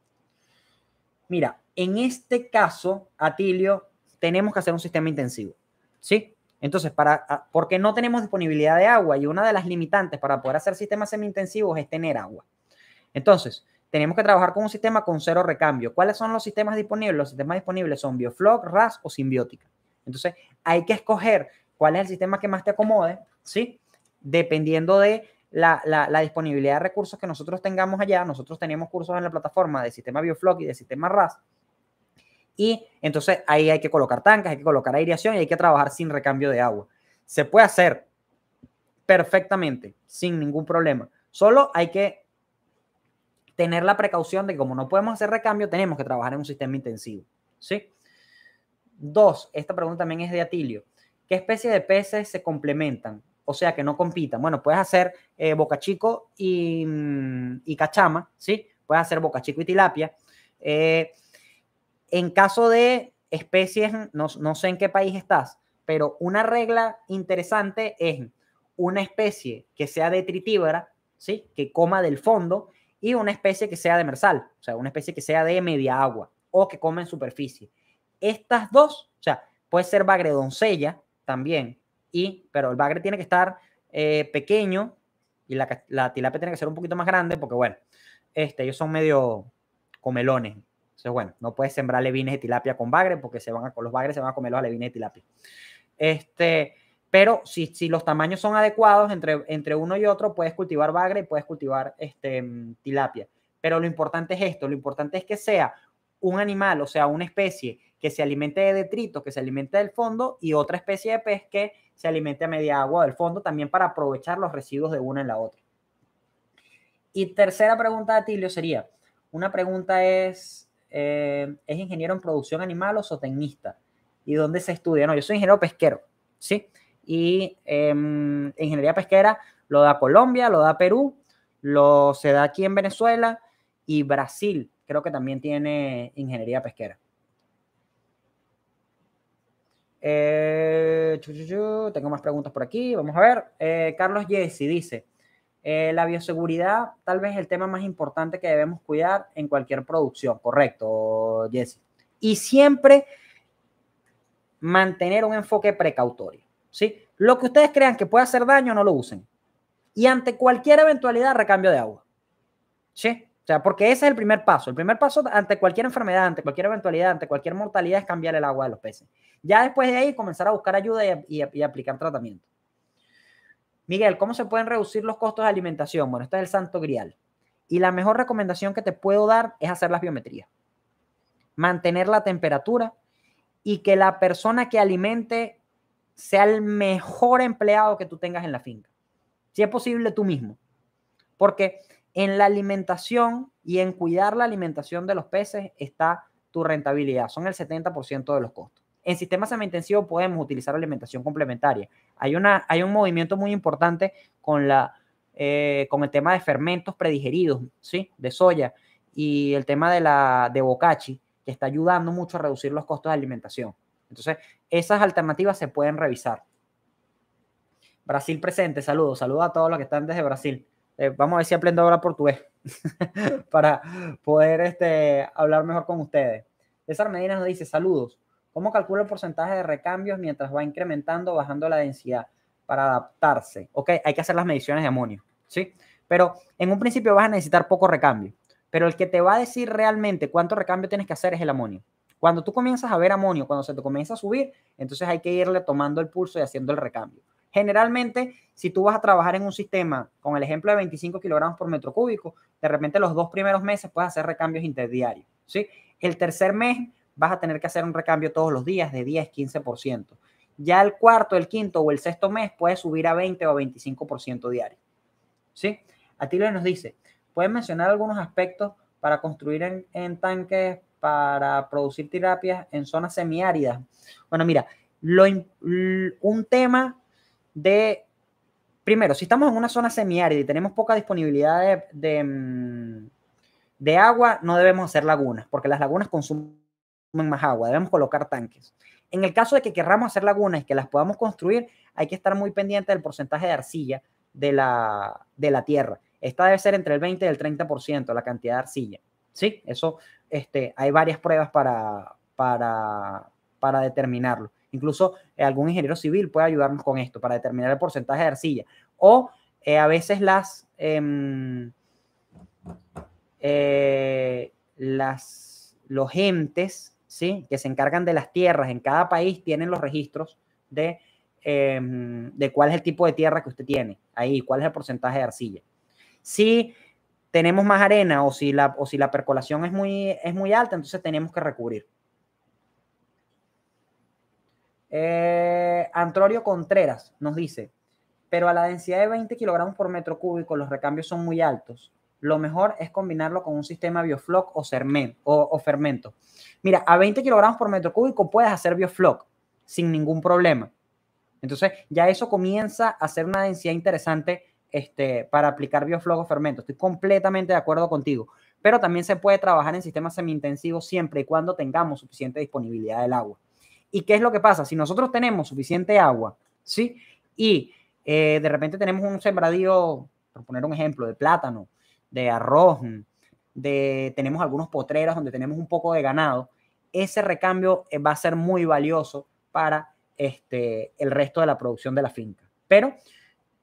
Mira, en este caso, Atilio, tenemos que hacer un sistema intensivo. ¿Sí? Entonces, para, ah, porque no tenemos disponibilidad de agua y una de las limitantes para poder hacer sistemas semi-intensivos es tener agua. Entonces, tenemos que trabajar con un sistema con cero recambio. ¿Cuáles son los sistemas disponibles? Los sistemas disponibles son Bioflog, RAS o Simbiótica. Entonces, hay que escoger cuál es el sistema que más te acomode, ¿sí? Dependiendo de la, disponibilidad de recursos que nosotros tengamos allá. Nosotros tenemos cursos en la plataforma de sistema Bioflock y de sistema RAS. Y entonces ahí hay que colocar tanques, hay que colocar aireación y hay que trabajar sin recambio de agua. Se puede hacer perfectamente, sin ningún problema. Solo hay que tener la precaución de que como no podemos hacer recambio, tenemos que trabajar en un sistema intensivo. ¿Sí? Dos, esta pregunta también es de Atilio. ¿Qué especie de peces se complementan? O sea, que no compitan. Bueno, puedes hacer eh, bocachico mm, y, cachama, ¿sí? Puedes hacer bocachico y tilapia. Eh, en caso de especies, no, sé en qué país estás, pero una regla interesante es una especie que sea detritívora, ¿sí? Que coma del fondo y una especie que sea demersal, o sea, una especie que sea de media agua o que coma en superficie estas dos, o sea, puede ser bagre doncella también, y, pero el bagre tiene que estar eh, pequeño y la, tilapia tiene que ser un poquito más grande porque, bueno, este, ellos son medio comelones. Entonces, bueno, no puedes sembrar levines de tilapia con bagre porque se van a, los bagres se van a comer los levines de tilapia. Este, pero si, si, los tamaños son adecuados entre, entre uno y otro, puedes cultivar bagre y puedes cultivar este, tilapia. Pero lo importante es esto, lo importante es que sea un animal, o sea, una especie que se alimente de detritos, que se alimente del fondo, y otra especie de pez que se alimente a media agua del fondo, también para aprovechar los residuos de una en la otra. Y tercera pregunta de Tilio sería, una pregunta es, eh, ¿es ingeniero en producción animal o zootecnista? ¿Y dónde se estudia? No, yo soy ingeniero pesquero, ¿sí? Y em, ingeniería pesquera lo da Colombia, lo da Perú, lo se da aquí en Venezuela y Brasil creo que también tiene ingeniería pesquera. Eh, tengo más preguntas por aquí. Vamos a ver. Eh, Carlos Jesse dice: eh, La bioseguridad, tal vez el tema más importante que debemos cuidar en cualquier producción. Correcto, Jesse. Y siempre mantener un enfoque precautorio. ¿sí? Lo que ustedes crean que puede hacer daño, no lo usen. Y ante cualquier eventualidad, recambio de agua. ¿Sí? O sea, porque ese es el primer paso. El primer paso ante cualquier enfermedad, ante cualquier eventualidad, ante cualquier mortalidad es cambiar el agua de los peces. Ya después de ahí comenzar a buscar ayuda y, aplicar tratamiento. Miguel, ¿cómo se pueden reducir los costos de alimentación? Bueno, este es el santo grial. Y la mejor recomendación que te puedo dar es hacer las biometrías. Mantener la temperatura y que la persona que alimente sea el mejor empleado que tú tengas en la finca. Si es posible, tú mismo. Porque en la alimentación y en cuidar la alimentación de los peces está tu rentabilidad. Son el 70% de los costos. En sistemas intensivo podemos utilizar alimentación complementaria. Hay, una, hay un movimiento muy importante con, la, eh, con el tema de fermentos predigeridos, ¿sí? De soya y el tema de, la, de bocachi, que está ayudando mucho a reducir los costos de alimentación. Entonces, esas alternativas se pueden revisar. Brasil presente, saludos, saludos a todos los que están desde Brasil. Eh, vamos a ver si aprendo ahora portugués para poder este, hablar mejor con ustedes. César Medina nos dice, saludos, ¿cómo calcula el porcentaje de recambios mientras va incrementando bajando la densidad para adaptarse? Ok, hay que hacer las mediciones de amonio, ¿sí? Pero en un principio vas a necesitar poco recambio, pero el que te va a decir realmente cuánto recambio tienes que hacer es el amonio. Cuando tú comienzas a ver amonio, cuando se te comienza a subir, entonces hay que irle tomando el pulso y haciendo el recambio. Generalmente, si tú vas a trabajar en un sistema con el ejemplo de 25 kilogramos por metro cúbico, de repente los dos primeros meses puedes hacer recambios interdiarios. ¿sí? El tercer mes vas a tener que hacer un recambio todos los días de 10, 15%. Ya el cuarto, el quinto o el sexto mes puedes subir a 20 o 25% diario. ¿sí? Atilio nos dice, puedes mencionar algunos aspectos para construir en, en tanques para producir terapias en zonas semiáridas? Bueno, mira, lo, un tema de, primero, si estamos en una zona semiárida y tenemos poca disponibilidad de, mm, de, agua, no debemos hacer lagunas, porque las lagunas consumen más agua, debemos colocar tanques. En el caso de que querramos hacer lagunas y que las podamos construir, hay que estar muy pendiente del porcentaje de arcilla de la, de la tierra. Esta debe ser entre el 20 y el 30%, la cantidad de arcilla. ¿Sí? Eso, este, hay varias pruebas para, para determinarlo. Incluso eh, algún ingeniero civil puede ayudarnos con esto para determinar el porcentaje de arcilla. O eh, a veces las, em, eh, las, los entes ¿sí? que se encargan de las tierras en cada país tienen los registros de, em, de cuál es el tipo de tierra que usted tiene ahí, cuál es el porcentaje de arcilla. Si tenemos más arena o si la, o si la percolación es muy, es muy alta, entonces tenemos que recubrir. Eh, Contreras nos dice, pero a la densidad de 20 kilogramos por metro cúbico los recambios son muy altos. Lo mejor es combinarlo con un sistema biofloc o, fermento. Mira, a 20 kilogramos por metro cúbico puedes hacer biofloc sin ningún problema. Entonces ya eso comienza a ser una densidad interesante este, para aplicar biofloc o fermento. Estoy completamente de acuerdo contigo. Pero también se puede trabajar en sistemas semiintensivos siempre y cuando tengamos suficiente disponibilidad del agua. ¿Y qué es lo que pasa? Si nosotros tenemos suficiente agua, ¿sí? Y eh, de repente tenemos un sembradío, por poner un ejemplo, de plátano, de arroz, de, tenemos algunos potreros donde tenemos un poco de ganado, ese recambio eh, va a ser muy valioso para este, el resto de la producción de la finca. Pero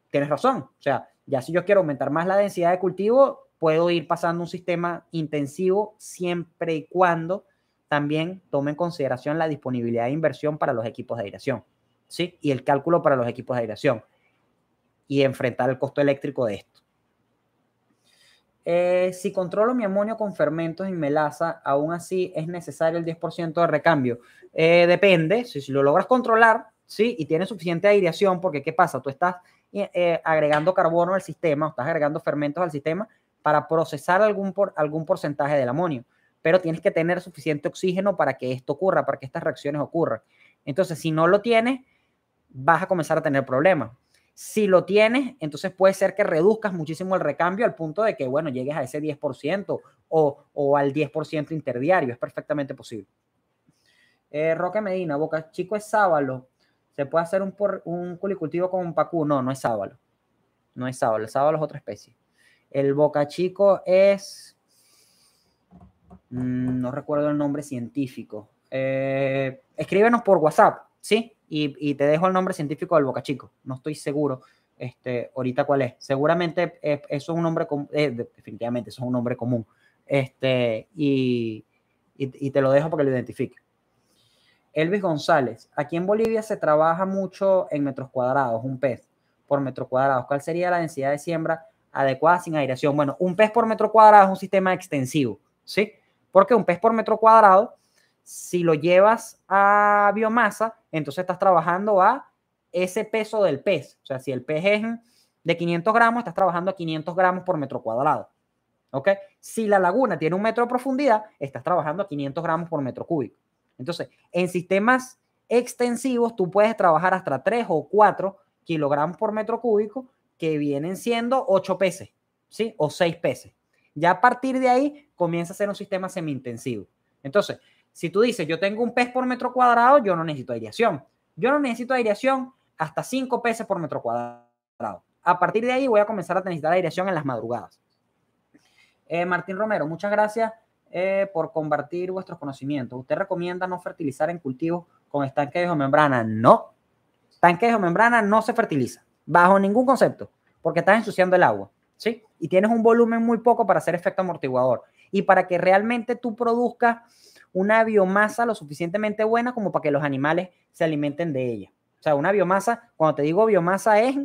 tienes razón, o sea, ya si yo quiero aumentar más la densidad de cultivo, puedo ir pasando un sistema intensivo siempre y cuando también tome en consideración la disponibilidad de inversión para los equipos de aireación, ¿sí? Y el cálculo para los equipos de aireación y enfrentar el costo eléctrico de esto. Eh, si controlo mi amonio con fermentos y melaza, aún así es necesario el 10% de recambio. Eh, depende, si, lo logras controlar, ¿sí? Y tienes suficiente aireación, porque ¿qué pasa? Tú estás eh, agregando carbono al sistema, estás agregando fermentos al sistema para procesar algún, algún porcentaje del amonio pero tienes que tener suficiente oxígeno para que esto ocurra, para que estas reacciones ocurran. Entonces, si no lo tienes, vas a comenzar a tener problemas. Si lo tienes, entonces puede ser que reduzcas muchísimo el recambio al punto de que, bueno, llegues a ese 10% o, o al 10% interdiario. Es perfectamente posible. Eh, Roque Medina, Boca Chico es sábalo. ¿Se puede hacer un, un culicultivo con un pacú? No, no es sábalo. No es sábalo. El sábalo es otra especie. El Boca Chico es Mm, no recuerdo el nombre científico. Eh, escríbenos por WhatsApp, ¿sí? Y, te dejo el nombre científico del Boca Chico. No estoy seguro este, ahorita cuál es. Seguramente eso es un nombre, eh, definitivamente es un nombre común. Este, y, te lo dejo para que lo identifique. Elvis González, aquí en Bolivia se trabaja mucho en metros cuadrados, un pez por metro cuadrado. ¿Cuál sería la densidad de siembra adecuada sin aireación? Bueno, un pez por metro cuadrado es un sistema extensivo, ¿sí? Porque un pez por metro cuadrado, si lo llevas a biomasa, entonces estás trabajando a ese peso del pez. O sea, si el pez es de 500 gramos, estás trabajando a 500 gramos por metro cuadrado. ¿Ok? Si la laguna tiene un metro de profundidad, estás trabajando a 500 gramos por metro cúbico. Entonces, en sistemas extensivos, tú puedes trabajar hasta 3 o 4 kilogramos por metro cúbico, que vienen siendo 8 peces, ¿sí? O 6 peces. Ya a partir de ahí comienza a ser un sistema semi-intensivo. Entonces, si tú dices, yo tengo un pez por metro cuadrado, yo no necesito aireación. Yo no necesito aireación hasta 5 peces por metro cuadrado. A partir de ahí voy a comenzar a necesitar aireación en las madrugadas. Eh, Martín Romero, muchas gracias eh, por compartir vuestros conocimientos. ¿Usted recomienda no fertilizar en cultivos con estanques de membrana? No. Estanques de membrana no se fertiliza, bajo ningún concepto, porque estás ensuciando el agua. ¿Sí? y tienes un volumen muy poco para hacer efecto amortiguador y para que realmente tú produzcas una biomasa lo suficientemente buena como para que los animales se alimenten de ella. O sea, una biomasa, cuando te digo biomasa es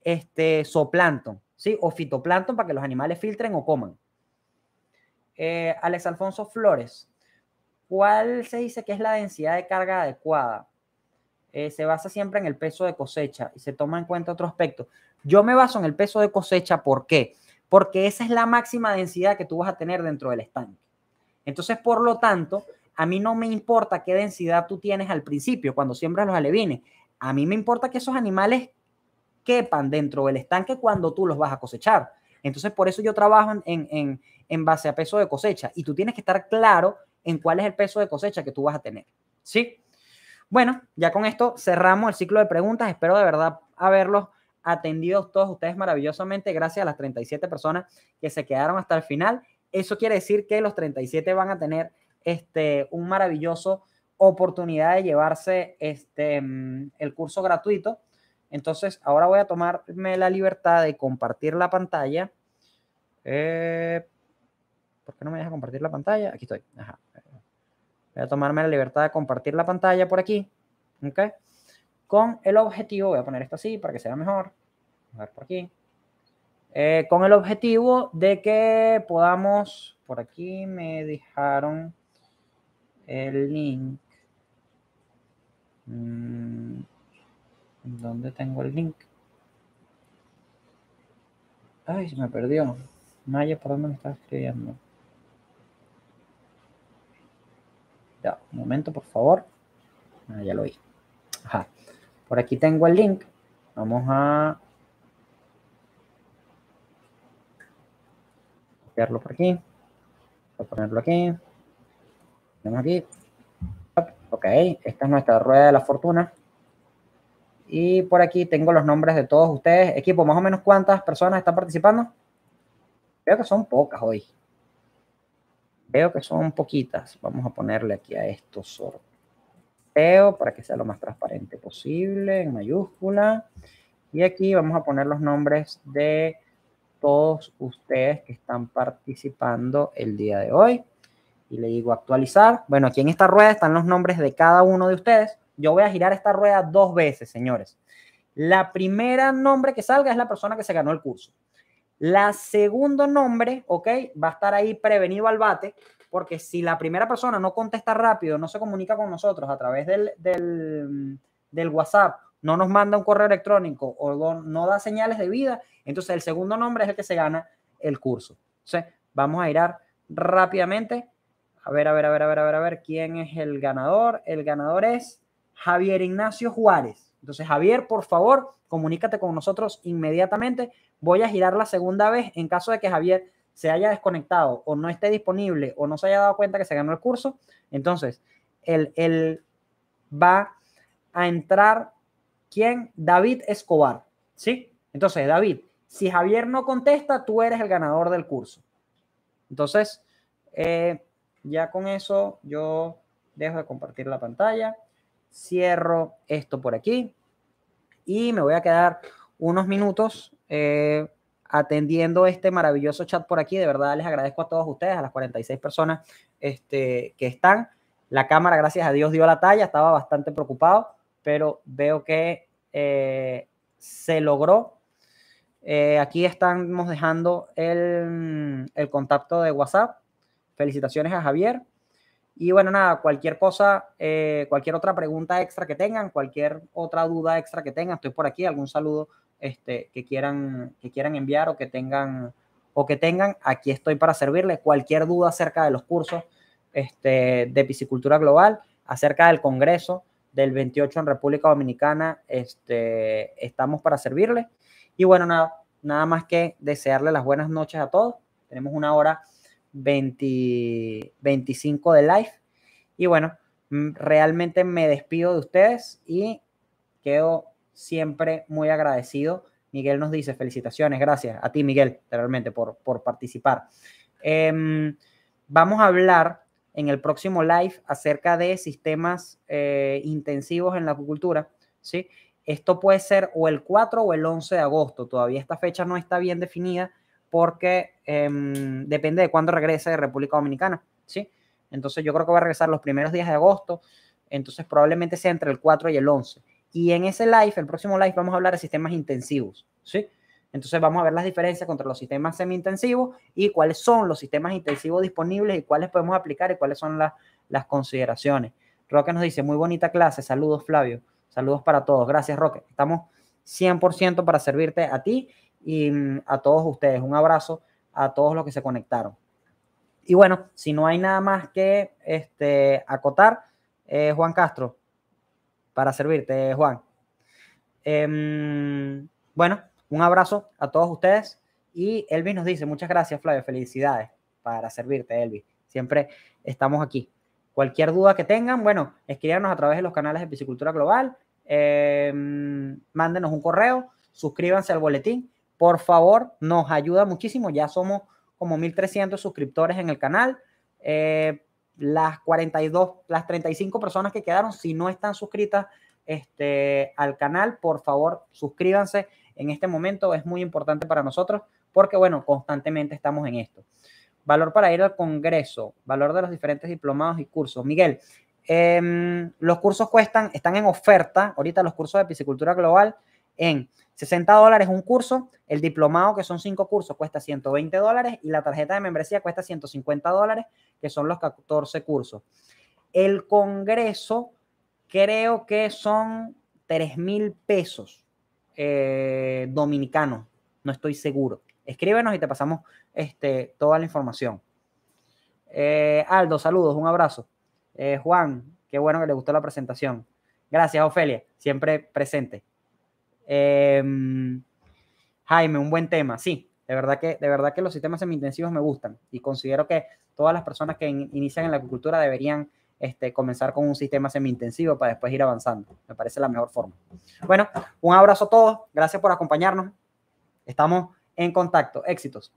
este zooplancton, ¿sí? O fitoplancton para que los animales filtren o coman. Eh, Alex Alfonso Flores, ¿cuál se dice que es la densidad de carga adecuada? Eh, se basa siempre en el peso de cosecha y se toma en cuenta otro aspecto. Yo me baso en el peso de cosecha, ¿por qué? Porque porque esa es la máxima densidad que tú vas a tener dentro del estanque. Entonces, por lo tanto, a mí no me importa qué densidad tú tienes al principio cuando siembras los alevines. A mí me importa que esos animales quepan dentro del estanque cuando tú los vas a cosechar. Entonces, por eso yo trabajo en, base a peso de cosecha y tú tienes que estar claro en cuál es el peso de cosecha que tú vas a tener. ¿Sí? Bueno, ya con esto cerramos el ciclo de preguntas. Espero de verdad haberlos atendidos todos ustedes maravillosamente gracias a las 37 personas que se quedaron hasta el final. Eso quiere decir que los 37 van a tener este, un maravilloso oportunidad de llevarse este, mm, el curso gratuito. Entonces, ahora voy a tomarme la libertad de compartir la pantalla. Eh, ¿Por qué no me deja compartir la pantalla? Aquí estoy. Voy a tomarme la libertad de compartir la pantalla por aquí. ¿Okay? con el objetivo, voy a poner esto así para que sea mejor, a ver por aquí, eh, con el objetivo de que podamos, por aquí me dejaron el link, mm, ¿dónde tengo el link? Ay, se me perdió. Maya, ¿por dónde me estás escribiendo? Ya, un momento, por favor. Ah, ya lo vi. Ajá. Por aquí tengo el link. Vamos a copiarlo por aquí. Voy a ponerlo aquí. Tenemos aquí. Ok, esta es nuestra rueda de la fortuna. Y por aquí tengo los nombres de todos ustedes. Equipo, más o menos cuántas personas están participando. Veo que son pocas hoy. Veo que son poquitas. Vamos a ponerle aquí a estos sorteo para que sea lo más transparente posible, en mayúscula. Y aquí vamos a poner los nombres de todos ustedes que están participando el día de hoy. Y le digo actualizar. Bueno, aquí en esta rueda están los nombres de cada uno de ustedes. Yo voy a girar esta rueda dos veces, señores. La primera nombre que salga es la persona que se ganó el curso. La segundo nombre, ¿ok? Va a estar ahí prevenido al bate porque si la primera persona no contesta rápido, no se comunica con nosotros a través del, WhatsApp, no nos manda un correo electrónico o no, da señales de vida, entonces el segundo nombre es el que se gana el curso. Entonces, vamos a ir rápidamente. A ver, a ver, a ver, a ver, a ver, a ver, ¿quién es el ganador? El ganador es Javier Ignacio Juárez. Entonces, Javier, por favor, comunícate con nosotros inmediatamente. Voy a girar la segunda vez en caso de que Javier se haya desconectado o no esté disponible o no se haya dado cuenta que se ganó el curso, entonces él, va a entrar, ¿quién? David Escobar, ¿sí? Entonces, David, si Javier no contesta, tú eres el ganador del curso. Entonces, eh, ya con eso yo dejo de compartir la pantalla, cierro esto por aquí y me voy a quedar unos minutos. Eh, atendiendo este maravilloso chat por aquí. De verdad les agradezco a todos ustedes, a las 46 personas este, que están. La cámara, gracias a Dios, dio la talla, estaba bastante preocupado, pero veo que eh, se logró. Eh, aquí estamos dejando el, contacto de WhatsApp. Felicitaciones a Javier. Y bueno, nada, cualquier cosa, eh, cualquier otra pregunta extra que tengan, cualquier otra duda extra que tengan, estoy por aquí, algún saludo este, que, quieran, que quieran enviar o que tengan o que tengan, aquí estoy para servirles. Cualquier duda acerca de los cursos este, de piscicultura global, acerca del Congreso del 28 en República Dominicana, este, estamos para servirles. Y bueno, nada, más que desearle las buenas noches a todos. Tenemos una hora 25 de live. Y bueno, mm, realmente me despido de ustedes y quedo siempre muy agradecido. Miguel nos dice, felicitaciones, gracias a ti Miguel, realmente por, participar. Em, vamos a hablar en el próximo live acerca de sistemas eh, intensivos en la acuicultura, ¿sí? Esto puede ser o el 4 o el 11 de agosto, todavía esta fecha no está bien definida porque em, depende de cuándo regrese de República Dominicana, ¿sí? Entonces yo creo que va a regresar los primeros días de agosto, entonces probablemente sea entre el 4 y el 11. Y en ese live, el próximo live, vamos a hablar de sistemas intensivos, ¿sí? Entonces vamos a ver las diferencias contra los sistemas semi-intensivos y cuáles son los sistemas intensivos disponibles y cuáles podemos aplicar y cuáles son las, consideraciones. Roque nos dice, muy bonita clase, saludos Flavio, saludos para todos, gracias Roque, estamos 100% para servirte a ti y mm, a todos ustedes, un abrazo a todos los que se conectaron. Y bueno, si no hay nada más que este, acotar, eh, Juan Castro, para servirte, Juan. Em, bueno, un abrazo a todos ustedes. Y Elvis nos dice, muchas gracias, Flavio, felicidades para servirte, Elvis. Siempre estamos aquí. Cualquier duda que tengan, bueno, escríbanos a través de los canales de Piscicultura Global, em, mándenos un correo, suscríbanse al boletín. Por favor, nos ayuda muchísimo. Ya somos como 1.300 suscriptores en el canal. Eh, las 42, las 35 personas que quedaron, si no están suscritas este, al canal, por favor, suscríbanse. En este momento es muy importante para nosotros porque, bueno, constantemente estamos en esto. Valor para ir al Congreso, valor de los diferentes diplomados y cursos. Miguel, em, los cursos cuestan, están en oferta, ahorita los cursos de piscicultura global en 60 dólares un curso, el diplomado, que son cinco cursos, cuesta 120 dólares y la tarjeta de membresía cuesta 150 dólares, que son los 14 cursos. El Congreso creo que son 3 mil pesos eh, dominicanos, no estoy seguro. Escríbenos y te pasamos este, toda la información. Eh, Aldo, saludos, un abrazo. Eh, Juan, qué bueno que le gustó la presentación. Gracias, Ofelia, siempre presente. Em, Jaime, un buen tema, sí. De verdad, que, de verdad que los sistemas semi-intensivos me gustan y considero que todas las personas que inician en la agricultura deberían este, comenzar con un sistema semi-intensivo para después ir avanzando. Me parece la mejor forma. Bueno, un abrazo a todos. Gracias por acompañarnos. Estamos en contacto. Éxitos.